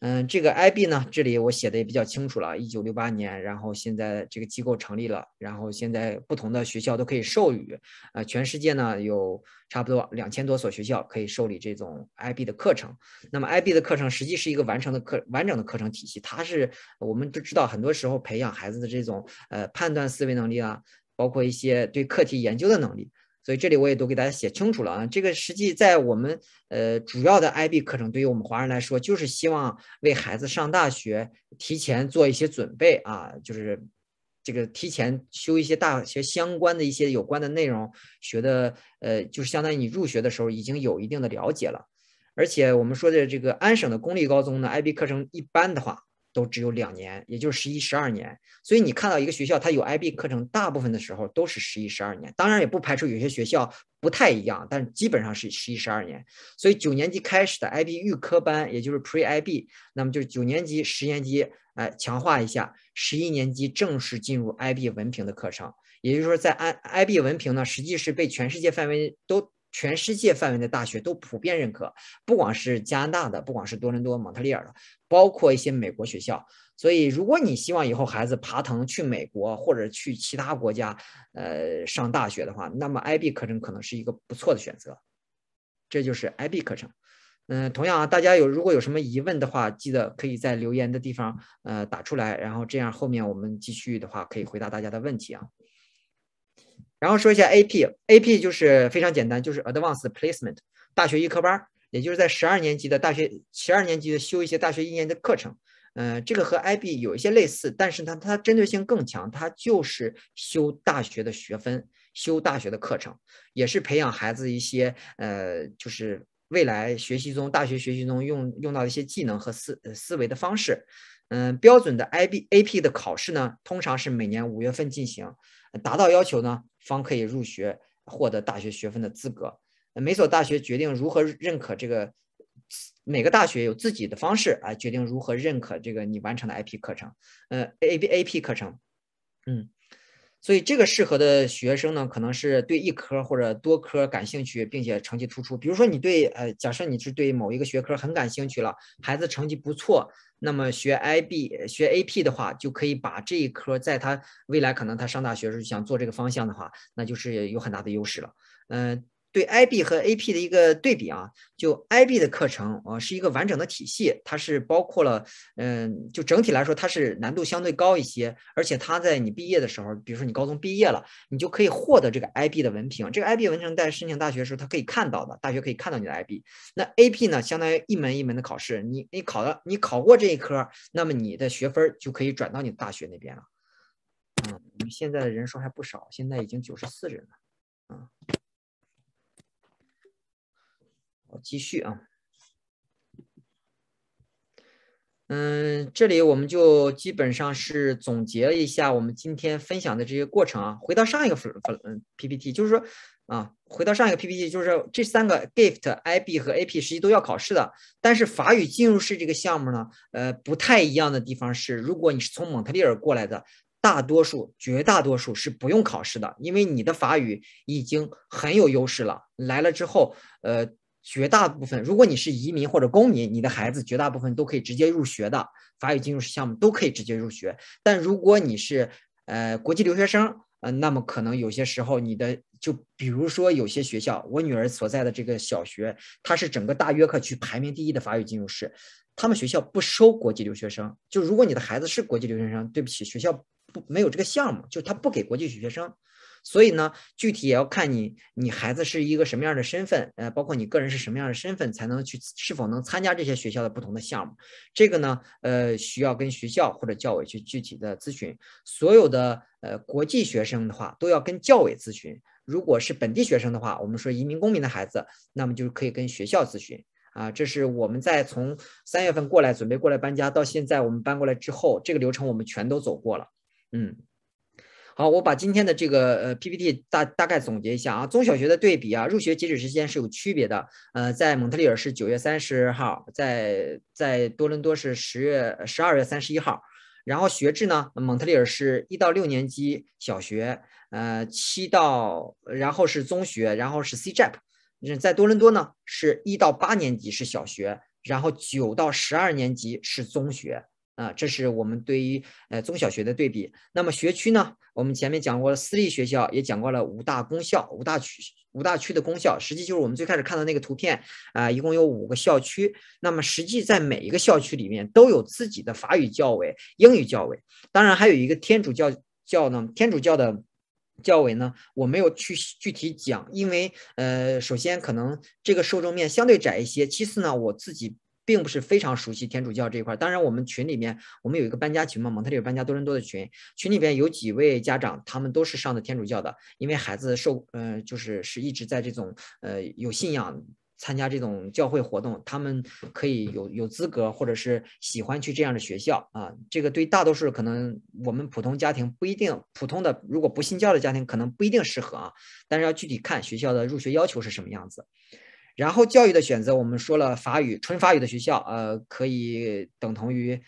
嗯，这个 IB 呢，这里我写的也比较清楚了，一九六八年，然后现在这个机构成立了，然后现在不同的学校都可以授予，呃，全世界呢有差不多两千多所学校可以受理这种 IB 的课程。那么 IB 的课程实际是一个完成的课完整的课程体系，它是我们都知道，很多时候培养孩子的这种呃判断思维能力啊，包括一些对课题研究的能力。所以这里我也都给大家写清楚了啊，这个实际在我们呃主要的 IB 课程，对于我们华人来说，就是希望为孩子上大学提前做一些准备啊，就是这个提前修一些大学相关的一些有关的内容，学的呃就是相当于你入学的时候已经有一定的了解了，而且我们说的这个安省的公立高中呢，IB 课程一般的话。都只有两年，也就是十一、十二年，所以你看到一个学校它有 IB 课程，大部分的时候都是十一、十二年。当然也不排除有些学校不太一样，但基本上是十一、十二年。所以九年级开始的 IB 预科班，也就是 Pre IB，那么就是九年级、十年级，哎，强化一下，十一年级正式进入 IB 文凭的课程。也就是说，在 i IB 文凭呢，实际是被全世界范围都。全世界范围的大学都普遍认可，不光是加拿大的，不光是多伦多、蒙特利尔的，包括一些美国学校。所以，如果你希望以后孩子爬藤去美国或者去其他国家，呃，上大学的话，那么 IB 课程可能是一个不错的选择。这就是 IB 课程。嗯，同样啊，大家有如果有什么疑问的话，记得可以在留言的地方呃打出来，然后这样后面我们继续的话可以回答大家的问题啊。然后说一下 AP，AP 就是非常简单，就是 Advanced Placement 大学预科班，也就是在十二年级的大学，十二年级的修一些大学一年级的课程。嗯，这个和 IB 有一些类似，但是呢，它针对性更强，它就是修大学的学分，修大学的课程，也是培养孩子一些呃，就是未来学习中大学学习中用用到一些技能和思思维的方式。嗯，标准的 IB AP 的考试呢，通常是每年五月份进行，达到要求呢，方可以入学获得大学学分的资格。每所大学决定如何认可这个，每个大学有自己的方式啊，决定如何认可这个你完成的 i p 课程，呃 a b AP 课程。嗯，所以这个适合的学生呢，可能是对一科或者多科感兴趣，并且成绩突出。比如说，你对呃，假设你是对某一个学科很感兴趣了，孩子成绩不错。那么学 IB 学 AP 的话，就可以把这一科在他未来可能他上大学时候想做这个方向的话，那就是有很大的优势了。嗯。对 IB 和 AP 的一个对比啊，就 IB 的课程啊是一个完整的体系，它是包括了，嗯，就整体来说它是难度相对高一些，而且它在你毕业的时候，比如说你高中毕业了，你就可以获得这个 IB 的文凭，这个 IB 文凭在申请大学的时候他可以看到的，大学可以看到你的 IB。那 AP 呢，相当于一门一门的考试，你你考了，你考过这一科，那么你的学分就可以转到你的大学那边了。嗯，现在的人数还不少，现在已经九十四人了。嗯。继续啊，嗯，这里我们就基本上是总结了一下我们今天分享的这些过程啊。回到上一个 P P T，就是说啊，回到上一个 P P T，就是这三个 Gift I B 和 A P 实际都要考试的。但是法语进入式这个项目呢，呃，不太一样的地方是，如果你是从蒙特利尔过来的，大多数绝大多数是不用考试的，因为你的法语已经很有优势了。来了之后，呃。绝大部分，如果你是移民或者公民，你的孩子绝大部分都可以直接入学的法语进入式项目都可以直接入学。但如果你是呃国际留学生，呃，那么可能有些时候你的就比如说有些学校，我女儿所在的这个小学，它是整个大约克区排名第一的法语进入式，他们学校不收国际留学生。就如果你的孩子是国际留学生，对不起，学校不没有这个项目，就他不给国际留学生。所以呢，具体也要看你你孩子是一个什么样的身份，呃，包括你个人是什么样的身份，才能去是否能参加这些学校的不同的项目。这个呢，呃，需要跟学校或者教委去具体的咨询。所有的呃国际学生的话，都要跟教委咨询；如果是本地学生的话，我们说移民公民的孩子，那么就是可以跟学校咨询啊。这是我们在从三月份过来准备过来搬家到现在，我们搬过来之后，这个流程我们全都走过了。嗯。好，我把今天的这个呃 PPT 大大概总结一下啊，中小学的对比啊，入学截止时间是有区别的。呃，在蒙特利尔是九月三十号，在在多伦多是十月十二月三十一号。然后学制呢，蒙特利尔是一到六年级小学，呃七到然后是中学，然后是 CJP。在多伦多呢，是一到八年级是小学，然后九到十二年级是中学。啊，这是我们对于呃中小学的对比。那么学区呢，我们前面讲过了，私立学校也讲过了五大公校、五大区、五大区的功效，实际就是我们最开始看到那个图片啊，一共有五个校区。那么实际在每一个校区里面都有自己的法语教委、英语教委，当然还有一个天主教教呢。天主教的教委呢，我没有去具体讲，因为呃，首先可能这个受众面相对窄一些，其次呢，我自己。并不是非常熟悉天主教这一块。当然，我们群里面我们有一个搬家群嘛，蒙特利尔搬家多伦多的群，群里边有几位家长，他们都是上的天主教的，因为孩子受，呃，就是是一直在这种呃有信仰，参加这种教会活动，他们可以有有资格，或者是喜欢去这样的学校啊。这个对大多数可能我们普通家庭不一定普通的，如果不信教的家庭可能不一定适合啊。但是要具体看学校的入学要求是什么样子。然后教育的选择，我们说了法语纯法语的学校，呃，可以等同于，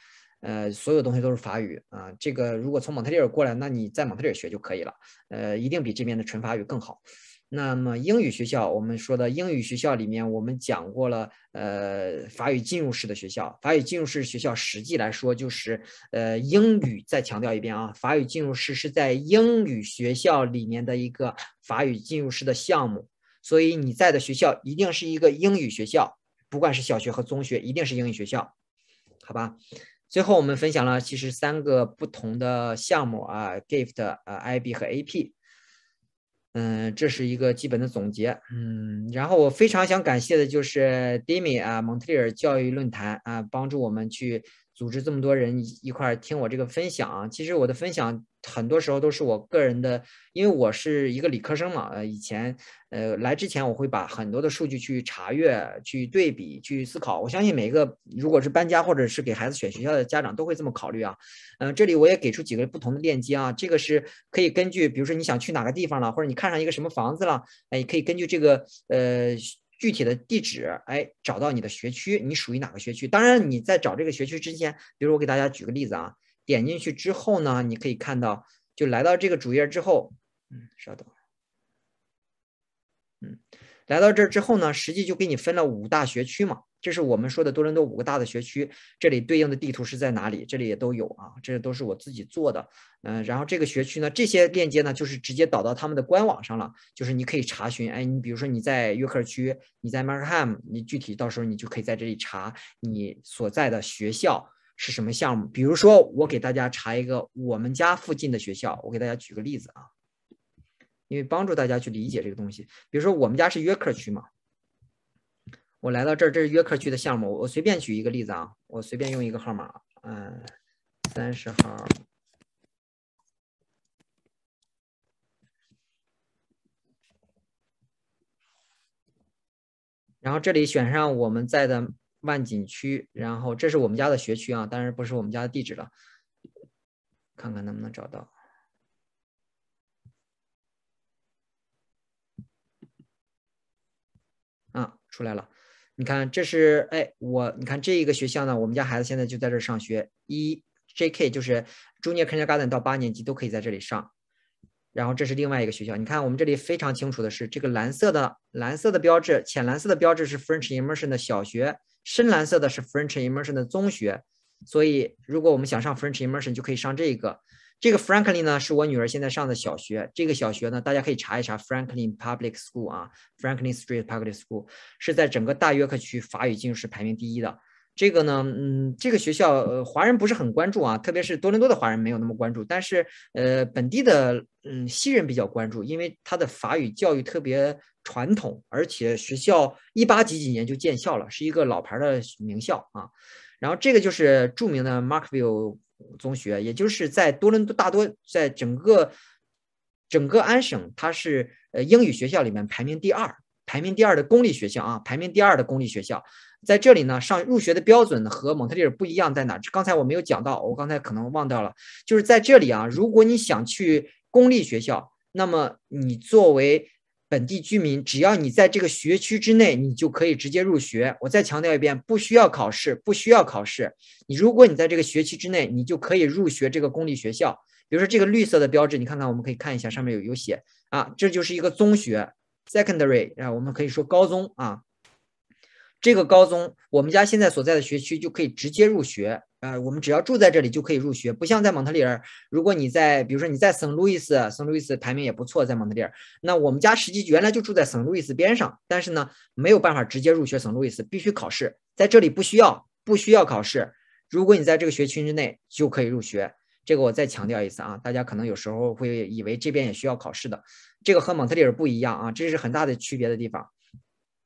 呃，所有东西都是法语啊。这个如果从蒙特利尔过来，那你在蒙特利尔学就可以了，呃，一定比这边的纯法语更好。那么英语学校，我们说的英语学校里面，我们讲过了，呃，法语进入式的学校，法语进入式学校实际来说就是，呃，英语。再强调一遍啊，法语进入式是在英语学校里面的一个法语进入式的项目。所以你在的学校一定是一个英语学校，不管是小学和中学，一定是英语学校，好吧？最后我们分享了其实三个不同的项目啊，gift 啊，ib 和 ap，嗯，这是一个基本的总结，嗯，然后我非常想感谢的就是 dimi 啊，蒙特利尔教育论坛啊，帮助我们去。组织这么多人一块儿听我这个分享啊，其实我的分享很多时候都是我个人的，因为我是一个理科生嘛，呃，以前，呃，来之前我会把很多的数据去查阅、去对比、去思考。我相信每一个如果是搬家或者是给孩子选学校的家长都会这么考虑啊。嗯，这里我也给出几个不同的链接啊，这个是可以根据，比如说你想去哪个地方了，或者你看上一个什么房子了，哎，可以根据这个呃。具体的地址，哎，找到你的学区，你属于哪个学区？当然，你在找这个学区之前，比如我给大家举个例子啊，点进去之后呢，你可以看到，就来到这个主页之后，嗯，稍等，嗯，来到这儿之后呢，实际就给你分了五大学区嘛。这是我们说的多伦多五个大的学区，这里对应的地图是在哪里？这里也都有啊，这都是我自己做的。嗯，然后这个学区呢，这些链接呢，就是直接导到他们的官网上了，就是你可以查询。哎，你比如说你在约克区，你在 Markham，你具体到时候你就可以在这里查你所在的学校是什么项目。比如说，我给大家查一个我们家附近的学校，我给大家举个例子啊，因为帮助大家去理解这个东西。比如说，我们家是约克区嘛。我来到这儿，这是约克区的项目。我随便举一个例子啊，我随便用一个号码，嗯，三十号。然后这里选上我们在的万锦区，然后这是我们家的学区啊，当然不是我们家的地址了。看看能不能找到。啊，出来了。你看，这是哎，我你看这一个学校呢，我们家孩子现在就在这儿上学。一 JK 就是 Junior Kindergarten 到八年级都可以在这里上。然后这是另外一个学校，你看我们这里非常清楚的是，这个蓝色的蓝色的标志，浅蓝色的标志是 French Immersion 的小学，深蓝色的是 French Immersion 的中学。所以，如果我们想上 French Immersion，就可以上这个。这个 Franklin 呢，是我女儿现在上的小学。这个小学呢，大家可以查一查 Franklin Public School 啊，Franklin Street Public School 是在整个大约克区法语进入是排名第一的。这个呢，嗯，这个学校呃，华人不是很关注啊，特别是多伦多的华人没有那么关注。但是呃，本地的嗯西人比较关注，因为他的法语教育特别传统，而且学校一八几几年就建校了，是一个老牌的名校啊。然后这个就是著名的 Markville。中学，也就是在多伦多，大多在整个整个安省，它是呃英语学校里面排名第二，排名第二的公立学校啊，排名第二的公立学校，在这里呢上入学的标准和蒙特利尔不一样在哪？刚才我没有讲到，我刚才可能忘掉了。就是在这里啊，如果你想去公立学校，那么你作为。本地居民，只要你在这个学区之内，你就可以直接入学。我再强调一遍，不需要考试，不需要考试。你如果你在这个学区之内，你就可以入学这个公立学校。比如说这个绿色的标志，你看看，我们可以看一下上面有有写啊，这就是一个中学 （secondary）。啊，我们可以说高中啊。这个高中，我们家现在所在的学区就可以直接入学。啊，我们只要住在这里就可以入学，不像在蒙特利尔。如果你在，比如说你在圣路易斯，圣路易斯排名也不错，在蒙特利尔，那我们家实际原来就住在圣路易斯边上，但是呢，没有办法直接入学圣路易斯，必须考试。在这里不需要，不需要考试。如果你在这个学区之内就可以入学，这个我再强调一次啊，大家可能有时候会以为这边也需要考试的，这个和蒙特利尔不一样啊，这是很大的区别的地方。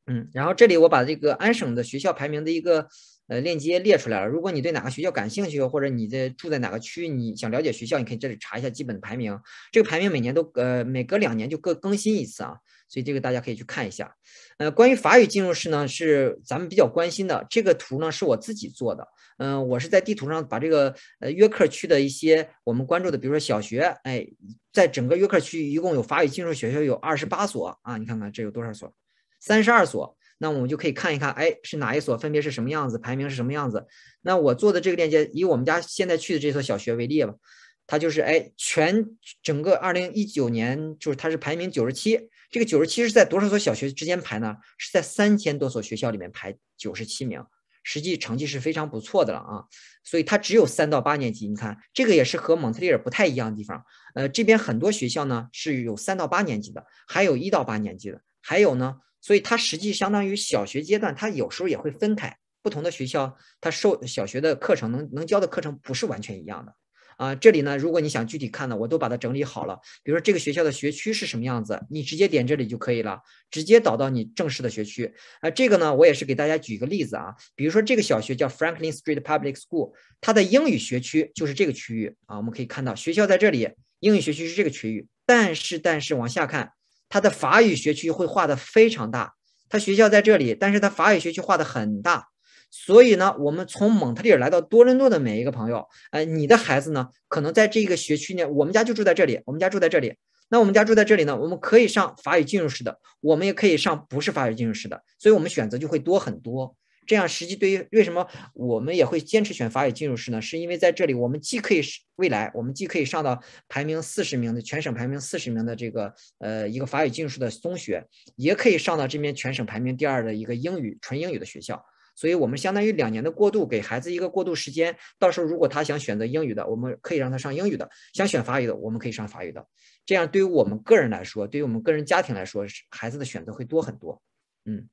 嗯，然后这里我把这个安省的学校排名的一个。呃，链接列出来了。如果你对哪个学校感兴趣，或者你在住在哪个区，你想了解学校，你可以这里查一下基本的排名。这个排名每年都呃每隔两年就更更新一次啊，所以这个大家可以去看一下。呃，关于法语进入式呢，是咱们比较关心的。这个图呢是我自己做的。嗯，我是在地图上把这个呃约克区的一些我们关注的，比如说小学，哎，在整个约克区一共有法语进入学校有二十八所啊，你看看这有多少所？三十二所。那我们就可以看一看，哎，是哪一所？分别是什么样子？排名是什么样子？那我做的这个链接，以我们家现在去的这所小学为例吧，它就是，哎，全整个二零一九年，就是它是排名九十七，这个九十七是在多少所小学之间排呢？是在三千多所学校里面排九十七名，实际成绩是非常不错的了啊。所以它只有三到八年级，你看这个也是和蒙特利尔不太一样的地方。呃，这边很多学校呢是有三到八年级的，还有一到八年级的，还有呢。所以它实际相当于小学阶段，它有时候也会分开不同的学校，它受小学的课程能能教的课程不是完全一样的啊。这里呢，如果你想具体看呢，我都把它整理好了。比如说这个学校的学区是什么样子，你直接点这里就可以了，直接导到你正式的学区。啊，这个呢，我也是给大家举一个例子啊。比如说这个小学叫 Franklin Street Public School，它的英语学区就是这个区域啊。我们可以看到学校在这里，英语学区是这个区域，但是但是往下看。他的法语学区会画的非常大，他学校在这里，但是他法语学区画的很大，所以呢，我们从蒙特利尔来到多伦多的每一个朋友，呃，你的孩子呢，可能在这个学区内，我们家就住在这里，我们家住在这里，那我们家住在这里呢，我们可以上法语进入式的，我们也可以上不是法语进入式的，所以我们选择就会多很多。这样，实际对于为什么我们也会坚持选法语进入式呢？是因为在这里，我们既可以未来，我们既可以上到排名四十名的全省排名四十名的这个呃一个法语进入式的中学，也可以上到这边全省排名第二的一个英语纯英语的学校。所以，我们相当于两年的过渡，给孩子一个过渡时间。到时候，如果他想选择英语的，我们可以让他上英语的；想选法语的，我们可以上法语的。这样，对于我们个人来说，对于我们个人家庭来说，孩子的选择会多很多。嗯。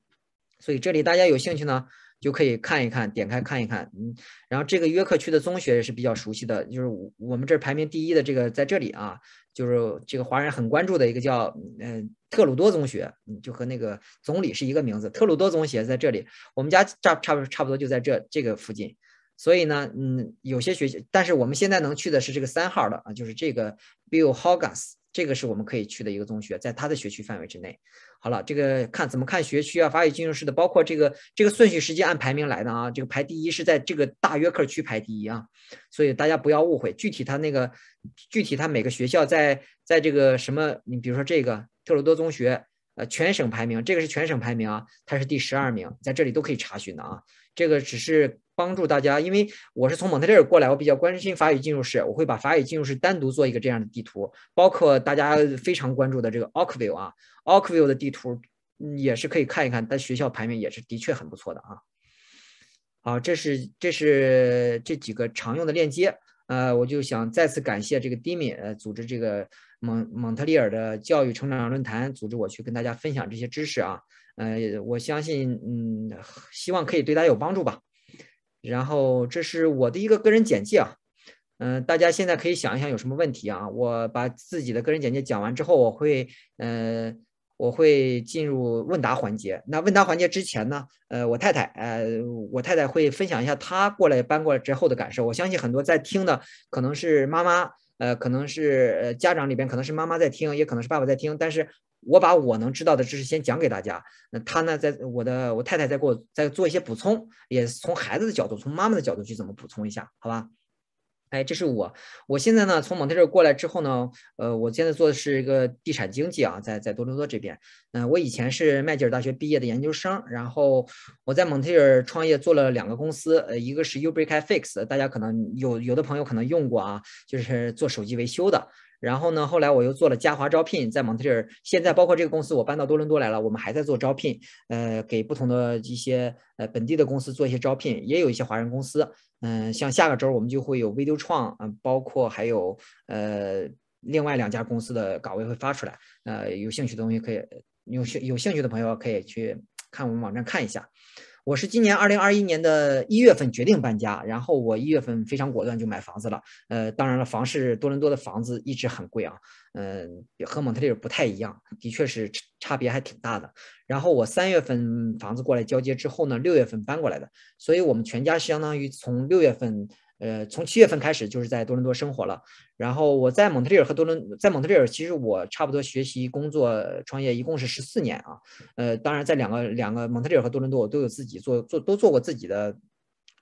所以这里大家有兴趣呢，就可以看一看，点开看一看，嗯，然后这个约克区的中学也是比较熟悉的，就是我们这排名第一的这个在这里啊，就是这个华人很关注的一个叫嗯特鲁多中学，嗯，就和那个总理是一个名字，特鲁多中学在这里，我们家差差不差不多就在这这个附近，所以呢，嗯，有些学校，但是我们现在能去的是这个三号的啊，就是这个 b i l l h o g a n s 这个是我们可以去的一个中学，在它的学区范围之内。好了，这个看怎么看学区啊，法语金融式的，包括这个这个顺序实际按排名来的啊，这个排第一是在这个大约克区排第一啊，所以大家不要误会，具体他那个具体他每个学校在在这个什么，你比如说这个特鲁多中学，呃，全省排名，这个是全省排名啊，它是第十二名，在这里都可以查询的啊。这个只是帮助大家，因为我是从蒙特利尔过来，我比较关心法语进入式，我会把法语进入式单独做一个这样的地图，包括大家非常关注的这个 o v i l l e 啊 o v i l l e 的地图也是可以看一看，它学校排名也是的确很不错的啊。好，这是这是这几个常用的链接，呃，我就想再次感谢这个 Dimi 呃组织这个蒙蒙特利尔的教育成长论坛，组织我去跟大家分享这些知识啊。呃，我相信，嗯，希望可以对大家有帮助吧。然后，这是我的一个个人简介啊。嗯，大家现在可以想一想有什么问题啊。我把自己的个人简介讲完之后，我会，嗯，我会进入问答环节。那问答环节之前呢，呃，我太太，呃，我太太会分享一下她过来搬过来之后的感受。我相信很多在听的，可能是妈妈，呃，可能是家长里边可能是妈妈在听，也可能是爸爸在听，但是。我把我能知道的知识先讲给大家，那他呢，在我的我太太再给我再做一些补充，也从孩子的角度，从妈妈的角度去怎么补充一下，好吧？哎，这是我，我现在呢从蒙特利尔过来之后呢，呃，我现在做的是一个地产经济啊，在在多伦多这边。嗯，我以前是麦吉尔大学毕业的研究生，然后我在蒙特利尔创业做了两个公司，呃，一个是 Ubrick Fix，大家可能有有的朋友可能用过啊，就是做手机维修的。然后呢？后来我又做了嘉华招聘，在蒙特利尔。现在包括这个公司，我搬到多伦多来了。我们还在做招聘，呃，给不同的一些呃本地的公司做一些招聘，也有一些华人公司。嗯，像下个周我们就会有 Video 创，嗯，包括还有呃另外两家公司的岗位会发出来。呃，有兴趣的东西可以有有兴趣的朋友可以去看我们网站看一下。我是今年二零二一年的一月份决定搬家，然后我一月份非常果断就买房子了。呃，当然了，房市多伦多的房子一直很贵啊，嗯，和蒙特利尔不太一样，的确是差别还挺大的。然后我三月份房子过来交接之后呢，六月份搬过来的，所以我们全家相当于从六月份。呃，从七月份开始就是在多伦多生活了，然后我在蒙特利尔和多伦，在蒙特利尔其实我差不多学习、工作、创业一共是十四年啊。呃，当然在两个两个蒙特利尔和多伦多，我都有自己做做都做过自己的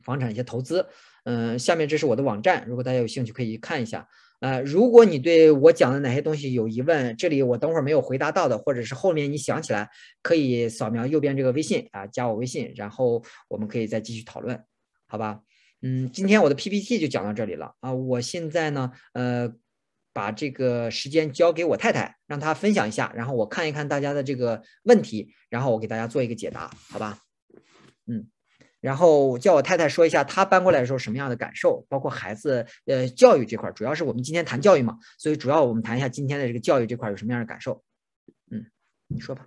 房产一些投资。嗯，下面这是我的网站，如果大家有兴趣可以看一下。呃，如果你对我讲的哪些东西有疑问，这里我等会儿没有回答到的，或者是后面你想起来，可以扫描右边这个微信啊，加我微信，然后我们可以再继续讨论，好吧？嗯，今天我的 PPT 就讲到这里了啊！我现在呢，呃，把这个时间交给我太太，让她分享一下，然后我看一看大家的这个问题，然后我给大家做一个解答，好吧？嗯，然后叫我太太说一下她搬过来的时候什么样的感受，包括孩子，呃，教育这块，主要是我们今天谈教育嘛，所以主要我们谈一下今天的这个教育这块有什么样的感受。嗯，你说吧。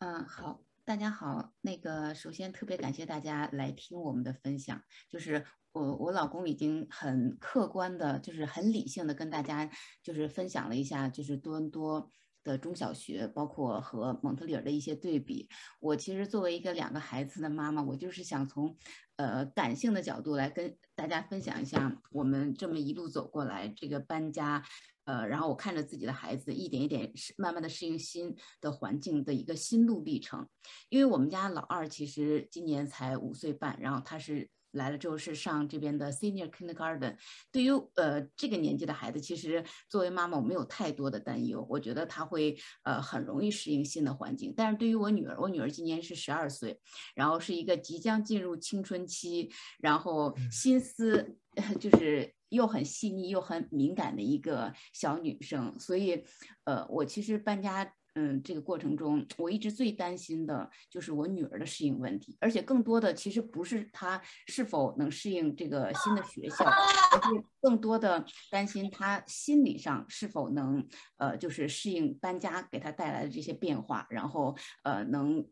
嗯，好。大家好，那个首先特别感谢大家来听我们的分享。就是我我老公已经很客观的，就是很理性的跟大家就是分享了一下，就是多伦多的中小学，包括和蒙特利尔的一些对比。我其实作为一个两个孩子的妈妈，我就是想从，呃，感性的角度来跟。大家分享一下我们这么一路走过来这个搬家，呃，然后我看着自己的孩子一点一点适，慢慢的适应新的环境的一个心路历程，因为我们家老二其实今年才五岁半，然后他是。来了之后是上这边的 Senior Kindergarten，对于呃这个年纪的孩子，其实作为妈妈我没有太多的担忧，我觉得他会呃很容易适应新的环境。但是对于我女儿，我女儿今年是十二岁，然后是一个即将进入青春期，然后心思 [laughs] 就是又很细腻又很敏感的一个小女生，所以呃我其实搬家。嗯，这个过程中，我一直最担心的就是我女儿的适应问题，而且更多的其实不是她是否能适应这个新的学校，而是更多的担心她心理上是否能，呃，就是适应搬家给她带来的这些变化，然后呃，能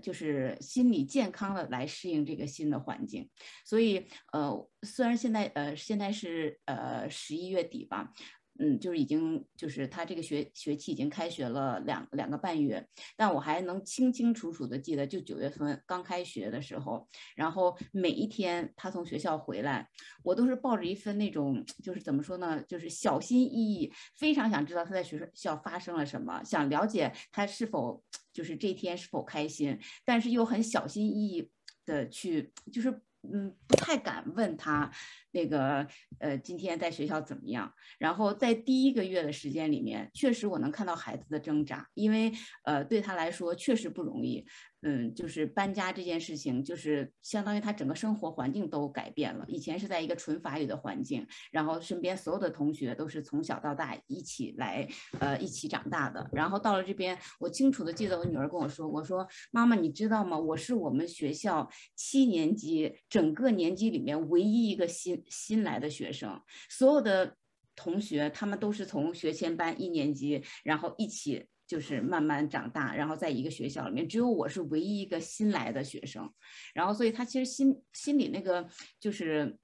就是心理健康的来适应这个新的环境。所以呃，虽然现在呃，现在是呃十一月底吧。嗯，就是已经就是他这个学学期已经开学了两两个半月，但我还能清清楚楚的记得，就九月份刚开学的时候，然后每一天他从学校回来，我都是抱着一份那种就是怎么说呢，就是小心翼翼，非常想知道他在学校发生了什么，想了解他是否就是这天是否开心，但是又很小心翼翼的去就是。嗯，不太敢问他那个，呃，今天在学校怎么样？然后在第一个月的时间里面，确实我能看到孩子的挣扎，因为，呃，对他来说确实不容易。嗯，就是搬家这件事情，就是相当于他整个生活环境都改变了。以前是在一个纯法语的环境，然后身边所有的同学都是从小到大一起来，呃，一起长大的。然后到了这边，我清楚的记得我女儿跟我说：“我说妈妈，你知道吗？我是我们学校七年级整个年级里面唯一一个新新来的学生，所有的同学他们都是从学前班一年级，然后一起。”就是慢慢长大，然后在一个学校里面，只有我是唯一一个新来的学生，然后所以他其实心心里那个就是。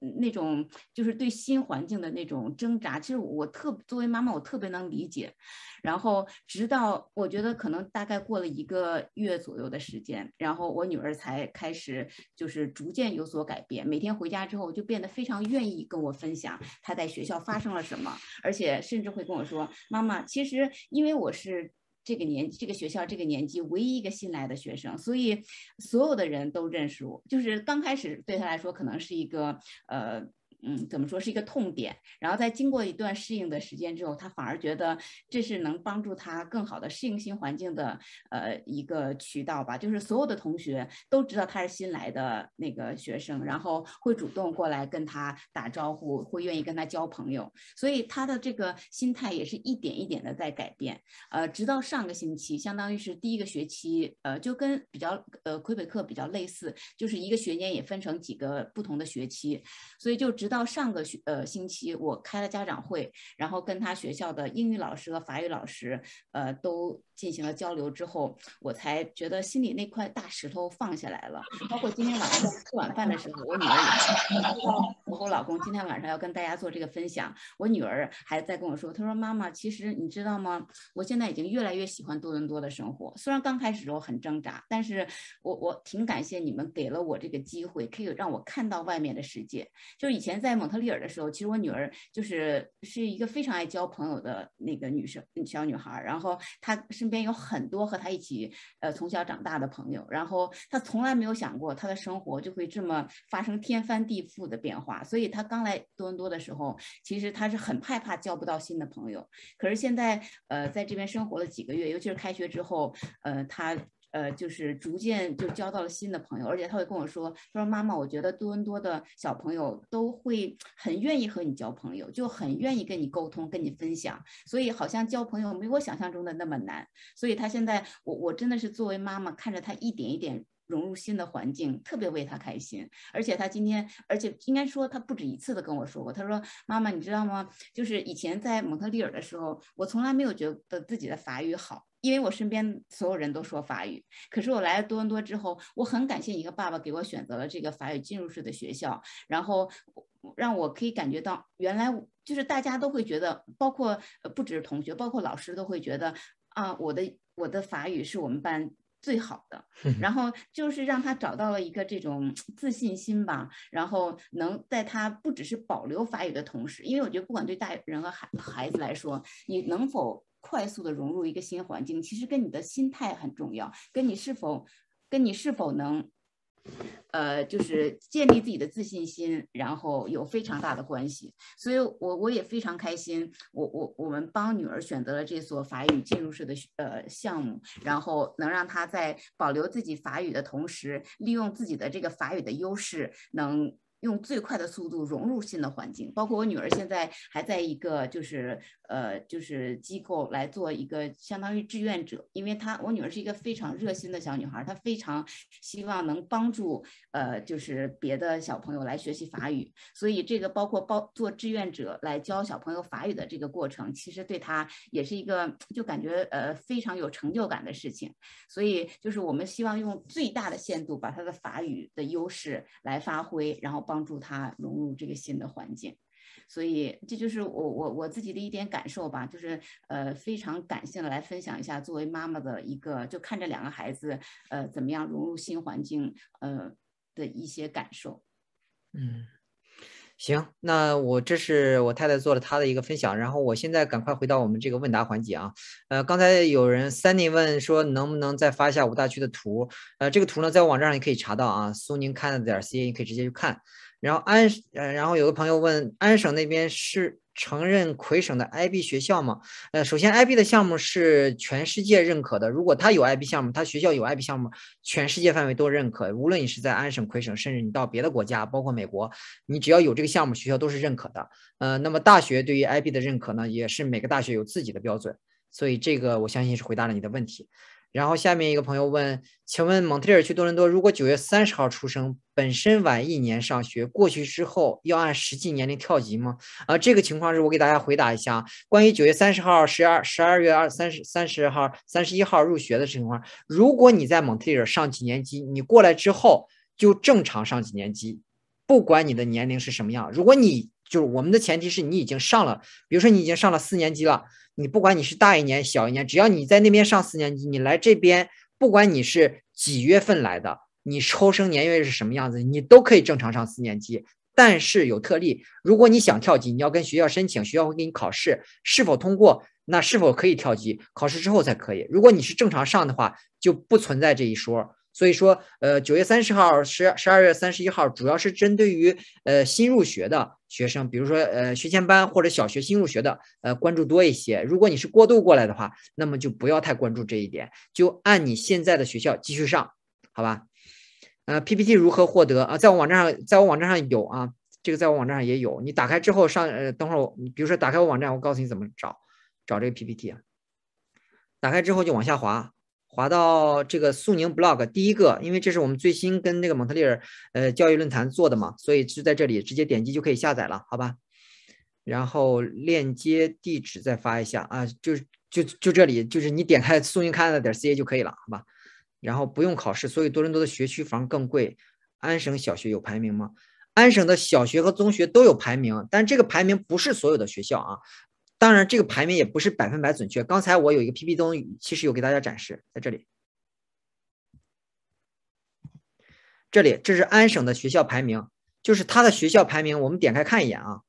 那种就是对新环境的那种挣扎，其实我特作为妈妈，我特别能理解。然后直到我觉得可能大概过了一个月左右的时间，然后我女儿才开始就是逐渐有所改变。每天回家之后就变得非常愿意跟我分享她在学校发生了什么，而且甚至会跟我说：“妈妈，其实因为我是。”这个年这个学校这个年级唯一一个新来的学生，所以所有的人都认识我。就是刚开始对他来说，可能是一个呃。嗯，怎么说是一个痛点？然后在经过一段适应的时间之后，他反而觉得这是能帮助他更好的适应新环境的呃一个渠道吧。就是所有的同学都知道他是新来的那个学生，然后会主动过来跟他打招呼，会愿意跟他交朋友。所以他的这个心态也是一点一点的在改变。呃，直到上个星期，相当于是第一个学期，呃，就跟比较呃魁北克比较类似，就是一个学年也分成几个不同的学期，所以就直。到上个学呃星期，我开了家长会，然后跟他学校的英语老师和法语老师，呃都。进行了交流之后，我才觉得心里那块大石头放下来了。包括今天晚上吃晚饭的时候，我女儿，也我我老公今天晚上要跟大家做这个分享，我女儿还在跟我说，她说：“妈妈，其实你知道吗？我现在已经越来越喜欢多伦多的生活。虽然刚开始时候很挣扎，但是我我挺感谢你们给了我这个机会，可以让我看到外面的世界。就以前在蒙特利尔的时候，其实我女儿就是是一个非常爱交朋友的那个女生小女孩，然后她是。身边有很多和他一起呃从小长大的朋友，然后他从来没有想过他的生活就会这么发生天翻地覆的变化，所以他刚来多伦多的时候，其实他是很害怕交不到新的朋友。可是现在呃在这边生活了几个月，尤其是开学之后，呃他。呃，就是逐渐就交到了新的朋友，而且他会跟我说，他说妈妈，我觉得多伦多的小朋友都会很愿意和你交朋友，就很愿意跟你沟通，跟你分享，所以好像交朋友没我想象中的那么难。所以他现在，我我真的是作为妈妈看着他一点一点融入新的环境，特别为他开心。而且他今天，而且应该说他不止一次的跟我说过，他说妈妈，你知道吗？就是以前在蒙特利尔的时候，我从来没有觉得自己的法语好。因为我身边所有人都说法语，可是我来了多伦多之后，我很感谢一个爸爸给我选择了这个法语进入式的学校，然后让我可以感觉到原来就是大家都会觉得，包括不只是同学，包括老师都会觉得啊，我的我的法语是我们班最好的，[laughs] 然后就是让他找到了一个这种自信心吧，然后能在他不只是保留法语的同时，因为我觉得不管对大人和孩孩子来说，你能否。快速的融入一个新环境，其实跟你的心态很重要，跟你是否，跟你是否能，呃，就是建立自己的自信心，然后有非常大的关系。所以，我我也非常开心，我我我们帮女儿选择了这所法语进入式的呃项目，然后能让她在保留自己法语的同时，利用自己的这个法语的优势，能。用最快的速度融入新的环境，包括我女儿现在还在一个就是呃就是机构来做一个相当于志愿者，因为她我女儿是一个非常热心的小女孩，她非常希望能帮助呃就是别的小朋友来学习法语，所以这个包括包做志愿者来教小朋友法语的这个过程，其实对她也是一个就感觉呃非常有成就感的事情，所以就是我们希望用最大的限度把她的法语的优势来发挥，然后。帮助他融入这个新的环境，所以这就是我我我自己的一点感受吧，就是呃非常感性的来分享一下作为妈妈的一个，就看着两个孩子呃怎么样融入新环境呃的一些感受，嗯。行，那我这是我太太做了她的一个分享，然后我现在赶快回到我们这个问答环节啊。呃，刚才有人 Sunny 问说能不能再发一下五大区的图？呃，这个图呢，在我网站上也可以查到啊，苏宁看的点 ca，你可以直接去看。然后安，呃，然后有个朋友问，安省那边是。承认魁省的 IB 学校吗？呃，首先 IB 的项目是全世界认可的。如果他有 IB 项目，他学校有 IB 项目，全世界范围都认可。无论你是在安省、魁省，甚至你到别的国家，包括美国，你只要有这个项目，学校都是认可的。呃，那么大学对于 IB 的认可呢，也是每个大学有自己的标准。所以这个我相信是回答了你的问题。然后下面一个朋友问：“请问蒙特利尔去多伦多，如果九月三十号出生，本身晚一年上学，过去之后要按实际年龄跳级吗？”啊，这个情况是我给大家回答一下关于九月三十号、十二、十二月二三十三十号、三十一号入学的情况，如果你在蒙特利尔上几年级，你过来之后就正常上几年级，不管你的年龄是什么样。如果你就是我们的前提是你已经上了，比如说你已经上了四年级了，你不管你是大一年小一年，只要你在那边上四年级，你来这边不管你是几月份来的，你出生年月是什么样子，你都可以正常上四年级。但是有特例，如果你想跳级，你要跟学校申请，学校会给你考试，是否通过，那是否可以跳级，考试之后才可以。如果你是正常上的话，就不存在这一说。所以说，呃，九月三十号、十十二月三十一号，主要是针对于呃新入学的学生，比如说呃学前班或者小学新入学的，呃关注多一些。如果你是过渡过来的话，那么就不要太关注这一点，就按你现在的学校继续上，好吧？呃，PPT 如何获得啊？在我网站上，在我网站上有啊，这个在我网站上也有。你打开之后上，呃，等会儿，比如说打开我网站，我告诉你怎么找，找这个 PPT，啊。打开之后就往下滑。滑到这个苏宁 blog 第一个，因为这是我们最新跟那个蒙特利尔呃教育论坛做的嘛，所以就在这里直接点击就可以下载了，好吧？然后链接地址再发一下啊，就就就这里，就是你点开苏宁 Canada 点 ca 就可以了，好吧？然后不用考试，所以多伦多的学区房更贵。安省小学有排名吗？安省的小学和中学都有排名，但这个排名不是所有的学校啊。当然，这个排名也不是百分百准确。刚才我有一个 PPT 中，其实有给大家展示在这里。这里这是安省的学校排名，就是它的学校排名。我们点开看一眼啊，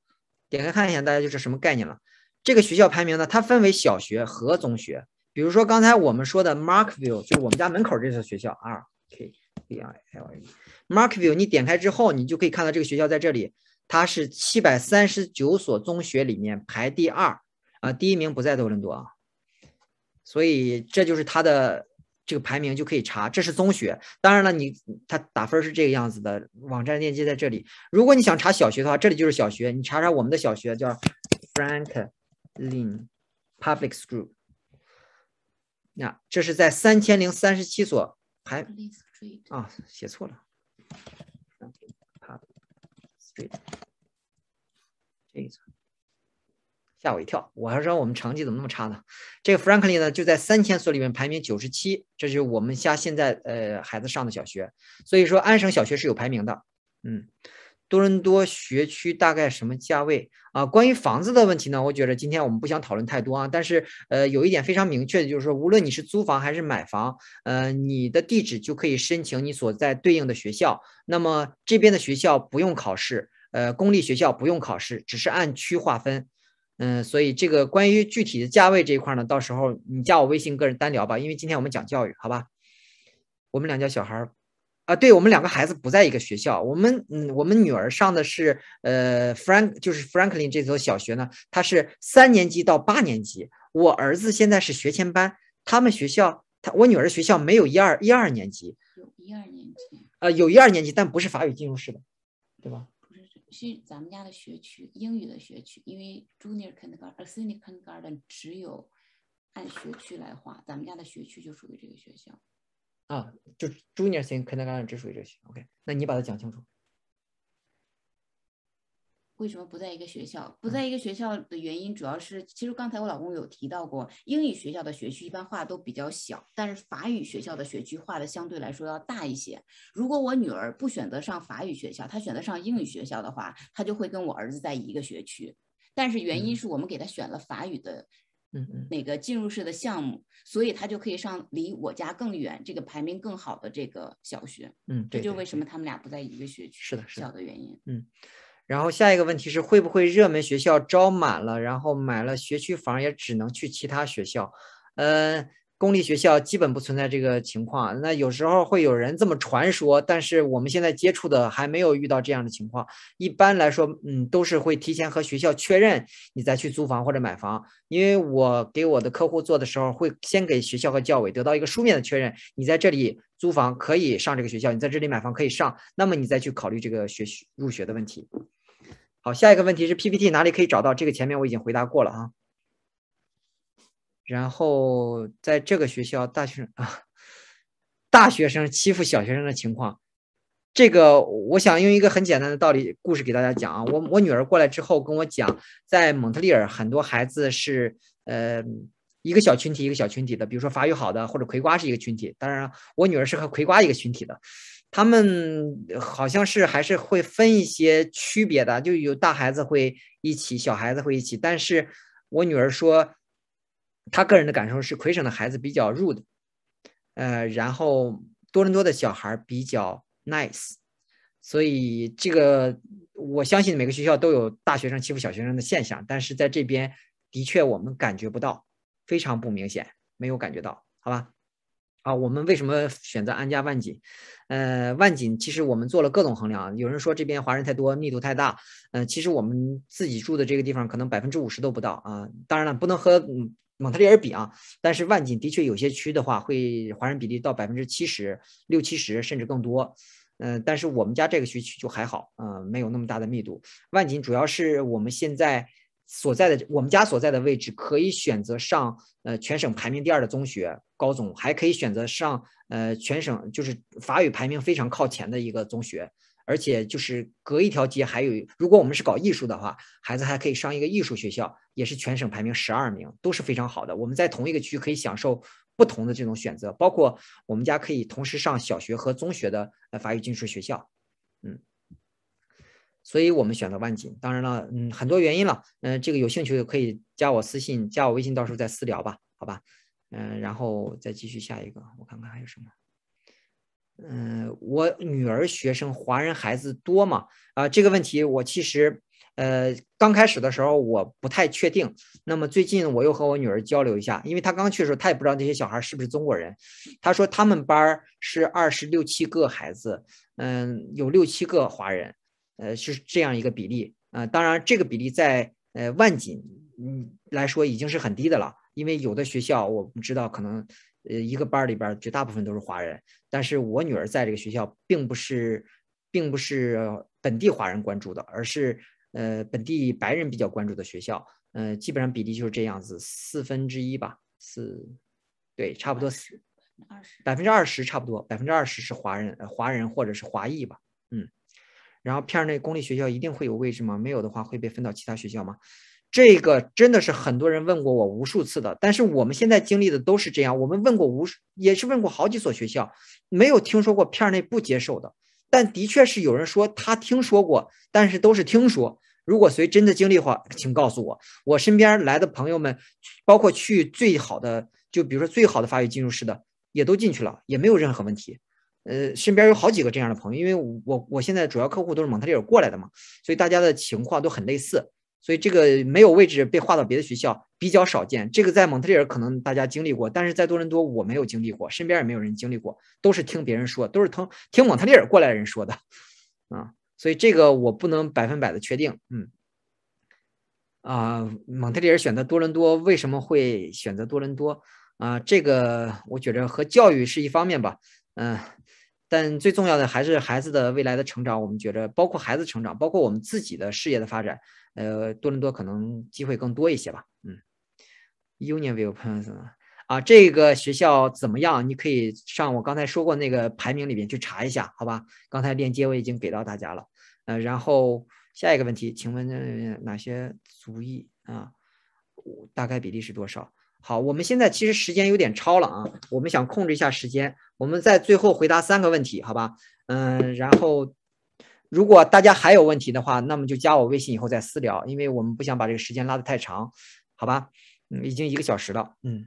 点开看一眼，大家就是什么概念了？这个学校排名呢，它分为小学和中学。比如说刚才我们说的 Markview，就是我们家门口这所学校。R K B I L E。Markview，你点开之后，你就可以看到这个学校在这里。它是七百三十九所中学里面排第二啊，第一名不在多伦多啊，所以这就是它的这个排名就可以查。这是中学，当然了，你它打分是这个样子的，网站链接在这里。如果你想查小学的话，这里就是小学，你查查我们的小学叫 Franklin Public School。那这是在三千零三十七所排啊，写错了，Street。这一层。吓我一跳，我还说我们成绩怎么那么差呢？这个 Frankly 呢，就在三千所里面排名九十七，这就是我们家现在呃孩子上的小学。所以说，安省小学是有排名的。嗯，多伦多学区大概什么价位啊？关于房子的问题呢，我觉得今天我们不想讨论太多啊。但是呃，有一点非常明确的就是说，无论你是租房还是买房，呃，你的地址就可以申请你所在对应的学校。那么这边的学校不用考试。呃，公立学校不用考试，只是按区划分。嗯，所以这个关于具体的价位这一块呢，到时候你加我微信个人单聊吧。因为今天我们讲教育，好吧？我们两家小孩儿啊，对我们两个孩子不在一个学校。我们嗯，我们女儿上的是呃 Frank，就是 Franklin 这所小学呢，她是三年级到八年级。我儿子现在是学前班。他们学校，他我女儿学校没有一二一二年级，有一二年级啊，有一二年级，但不是法语进入式的，对吧？是咱们家的学区，英语的学区，因为 Junior Kindergarten senior Kindergarten 只有按学区来划，咱们家的学区就属于这个学校。啊，就 Junior Kindergarten 只属于这个学，OK？那你把它讲清楚。为什么不在一个学校？不在一个学校的原因主要是，其实刚才我老公有提到过，英语学校的学区一般画都比较小，但是法语学校的学区画的相对来说要大一些。如果我女儿不选择上法语学校，她选择上英语学校的话，她就会跟我儿子在一个学区。但是原因是我们给她选了法语的，嗯嗯，那个进入式的项目，所以她就可以上离我家更远、这个排名更好的这个小学。嗯，这就为什么他们俩不在一个学区，是的，是的，小的原因，嗯。然后下一个问题是会不会热门学校招满了，然后买了学区房也只能去其他学校？嗯，公立学校基本不存在这个情况。那有时候会有人这么传说，但是我们现在接触的还没有遇到这样的情况。一般来说，嗯，都是会提前和学校确认，你再去租房或者买房。因为我给我的客户做的时候，会先给学校和教委得到一个书面的确认，你在这里租房可以上这个学校，你在这里买房可以上，那么你再去考虑这个学入学的问题。好，下一个问题是 PPT 哪里可以找到？这个前面我已经回答过了啊。然后在这个学校，大学生啊，大学生欺负小学生的情况，这个我想用一个很简单的道理故事给大家讲啊。我我女儿过来之后跟我讲，在蒙特利尔很多孩子是呃一个小群体一个小群体的，比如说法语好的或者葵瓜是一个群体，当然我女儿是和葵瓜一个群体的。他们好像是还是会分一些区别的，就有大孩子会一起，小孩子会一起。但是我女儿说，她个人的感受是魁省的孩子比较 rude，呃，然后多伦多的小孩比较 nice。所以这个我相信每个学校都有大学生欺负小学生的现象，但是在这边的确我们感觉不到，非常不明显，没有感觉到，好吧？啊，我们为什么选择安家万锦？呃，万锦其实我们做了各种衡量。有人说这边华人太多，密度太大。呃，其实我们自己住的这个地方可能百分之五十都不到啊。当然了，不能和蒙特利尔比啊。但是万锦的确有些区的话，会华人比例到百分之七十六七十甚至更多。嗯，但是我们家这个学区就还好，嗯，没有那么大的密度。万锦主要是我们现在所在的我们家所在的位置，可以选择上呃全省排名第二的中学。高中，还可以选择上呃全省就是法语排名非常靠前的一个中学，而且就是隔一条街还有，如果我们是搞艺术的话，孩子还可以上一个艺术学校，也是全省排名十二名，都是非常好的。我们在同一个区可以享受不同的这种选择，包括我们家可以同时上小学和中学的呃法语进出学校，嗯，所以我们选择万锦。当然了，嗯，很多原因了，嗯，这个有兴趣可以加我私信，加我微信，到时候再私聊吧，好吧。嗯，然后再继续下一个，我看看还有什么。嗯，我女儿学生华人孩子多嘛？啊，这个问题我其实，呃，刚开始的时候我不太确定。那么最近我又和我女儿交流一下，因为她刚去的时候她也不知道这些小孩是不是中国人。她说他们班是二十六七个孩子，嗯，有六七个华人，呃，是这样一个比例。啊，当然这个比例在呃万锦嗯来说已经是很低的了。因为有的学校我们知道，可能呃一个班里边绝大部分都是华人，但是我女儿在这个学校并不是，并不是本地华人关注的，而是呃本地白人比较关注的学校。呃，基本上比例就是这样子，四分之一吧，四，对，差不多四，二十，百分之二十差不多，百分之二十是华人，华人或者是华裔吧。嗯，然后片儿内公立学校一定会有位置吗？没有的话会被分到其他学校吗？这个真的是很多人问过我无数次的，但是我们现在经历的都是这样。我们问过无数，也是问过好几所学校，没有听说过片内不接受的。但的确是有人说他听说过，但是都是听说。如果谁真的经历话，请告诉我。我身边来的朋友们，包括去最好的，就比如说最好的法语进入式的，也都进去了，也没有任何问题。呃，身边有好几个这样的朋友，因为我我现在主要客户都是蒙特利尔过来的嘛，所以大家的情况都很类似。所以这个没有位置被划到别的学校比较少见。这个在蒙特利尔可能大家经历过，但是在多伦多我没有经历过，身边也没有人经历过，都是听别人说，都是听听蒙特利尔过来人说的啊。所以这个我不能百分百的确定，嗯，啊，蒙特利尔选择多伦多为什么会选择多伦多啊？这个我觉着和教育是一方面吧，嗯，但最重要的还是孩子的未来的成长。我们觉着包括孩子成长，包括我们自己的事业的发展。呃，多伦多可能机会更多一些吧，嗯。u n i v e r s i t 啊，这个学校怎么样？你可以上我刚才说过那个排名里边去查一下，好吧？刚才链接我已经给到大家了，呃，然后下一个问题，请问哪些族裔啊？大概比例是多少？好，我们现在其实时间有点超了啊，我们想控制一下时间，我们在最后回答三个问题，好吧？嗯，然后。如果大家还有问题的话，那么就加我微信以后再私聊，因为我们不想把这个时间拉得太长，好吧？嗯，已经一个小时了，嗯，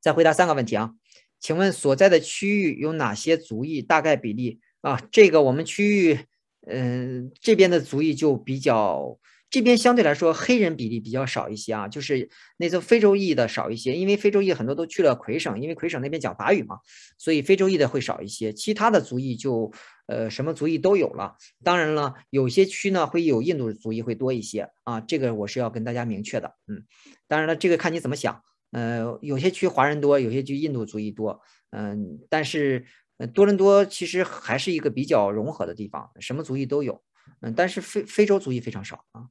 再回答三个问题啊，请问所在的区域有哪些族裔，大概比例啊？这个我们区域，嗯，这边的族裔就比较。这边相对来说黑人比例比较少一些啊，就是那些非洲裔的少一些，因为非洲裔很多都去了魁省，因为魁省那边讲法语嘛，所以非洲裔的会少一些。其他的族裔就呃什么族裔都有了。当然了，有些区呢会有印度族裔会多一些啊，这个我是要跟大家明确的。嗯，当然了，这个看你怎么想。呃，有些区华人多，有些区印度族裔多。嗯，但是多伦多其实还是一个比较融合的地方，什么族裔都有。嗯，但是非非洲族裔非常少啊。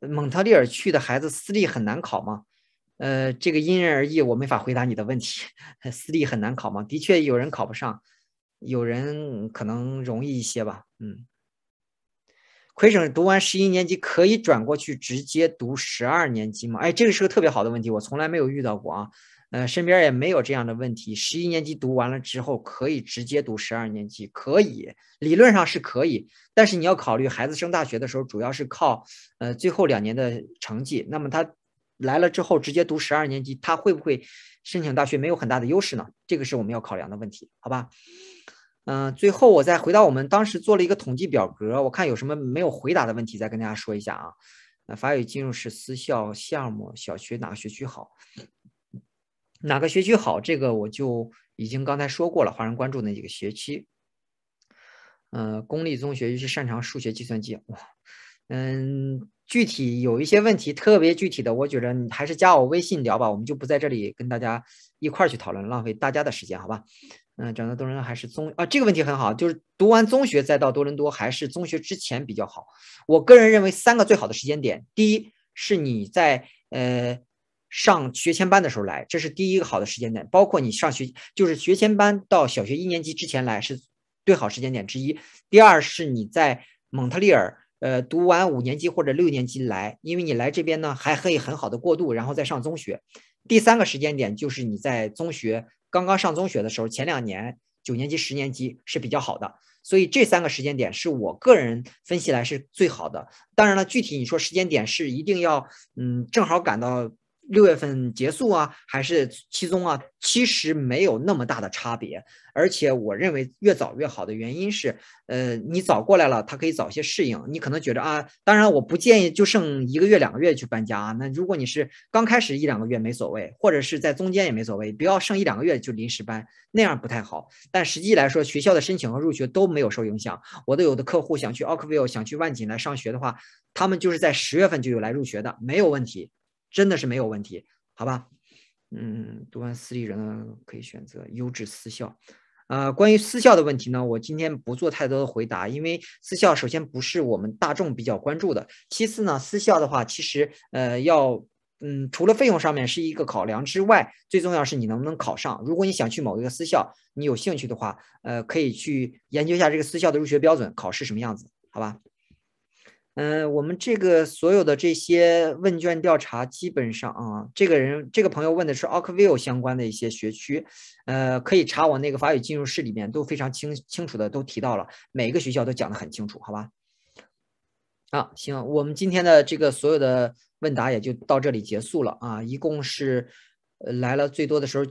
蒙特利尔去的孩子私立很难考吗？呃，这个因人而异，我没法回答你的问题。[laughs] 私立很难考吗？的确有人考不上，有人可能容易一些吧。嗯，魁省读完十一年级可以转过去直接读十二年级吗？哎，这个是个特别好的问题，我从来没有遇到过啊。呃，身边也没有这样的问题。十一年级读完了之后，可以直接读十二年级，可以，理论上是可以。但是你要考虑，孩子升大学的时候，主要是靠呃最后两年的成绩。那么他来了之后直接读十二年级，他会不会申请大学没有很大的优势呢？这个是我们要考量的问题，好吧？嗯，最后我再回到我们当时做了一个统计表格，我看有什么没有回答的问题，再跟大家说一下啊。法语进入是私校项目，小学哪个学区好？哪个学区好？这个我就已经刚才说过了，华人关注那几个学区。呃，公立中学尤其擅长数学、计算机。哇，嗯，具体有一些问题，特别具体的，我觉得还是加我微信聊吧，我们就不在这里跟大家一块儿去讨论，浪费大家的时间，好吧？嗯，讲到多伦多还是中啊？这个问题很好，就是读完中学再到多伦多，还是中学之前比较好。我个人认为三个最好的时间点，第一是你在呃。上学前班的时候来，这是第一个好的时间点。包括你上学，就是学前班到小学一年级之前来，是最好时间点之一。第二是你在蒙特利尔，呃，读完五年级或者六年级来，因为你来这边呢，还可以很好的过渡，然后再上中学。第三个时间点就是你在中学刚刚上中学的时候，前两年九年级、十年级是比较好的。所以这三个时间点是我个人分析来是最好的。当然了，具体你说时间点是一定要，嗯，正好赶到。六月份结束啊，还是期中啊？其实没有那么大的差别，而且我认为越早越好的原因是，呃，你早过来了，他可以早些适应。你可能觉得啊，当然我不建议就剩一个月两个月去搬家啊。那如果你是刚开始一两个月没所谓，或者是在中间也没所谓，不要剩一两个月就临时搬，那样不太好。但实际来说，学校的申请和入学都没有受影响。我的有的客户想去 Oakville，想去万锦来上学的话，他们就是在十月份就有来入学的，没有问题。真的是没有问题，好吧？嗯，读完私立人可以选择优质私校，呃，关于私校的问题呢，我今天不做太多的回答，因为私校首先不是我们大众比较关注的，其次呢，私校的话其实呃要嗯除了费用上面是一个考量之外，最重要是你能不能考上。如果你想去某一个私校，你有兴趣的话，呃，可以去研究一下这个私校的入学标准、考试什么样子，好吧？嗯，我们这个所有的这些问卷调查，基本上啊，这个人这个朋友问的是 Oakville 相关的一些学区，呃，可以查我那个法语进入室里面，都非常清清楚的都提到了，每个学校都讲得很清楚，好吧？啊，行，我们今天的这个所有的问答也就到这里结束了啊，一共是来了最多的时候。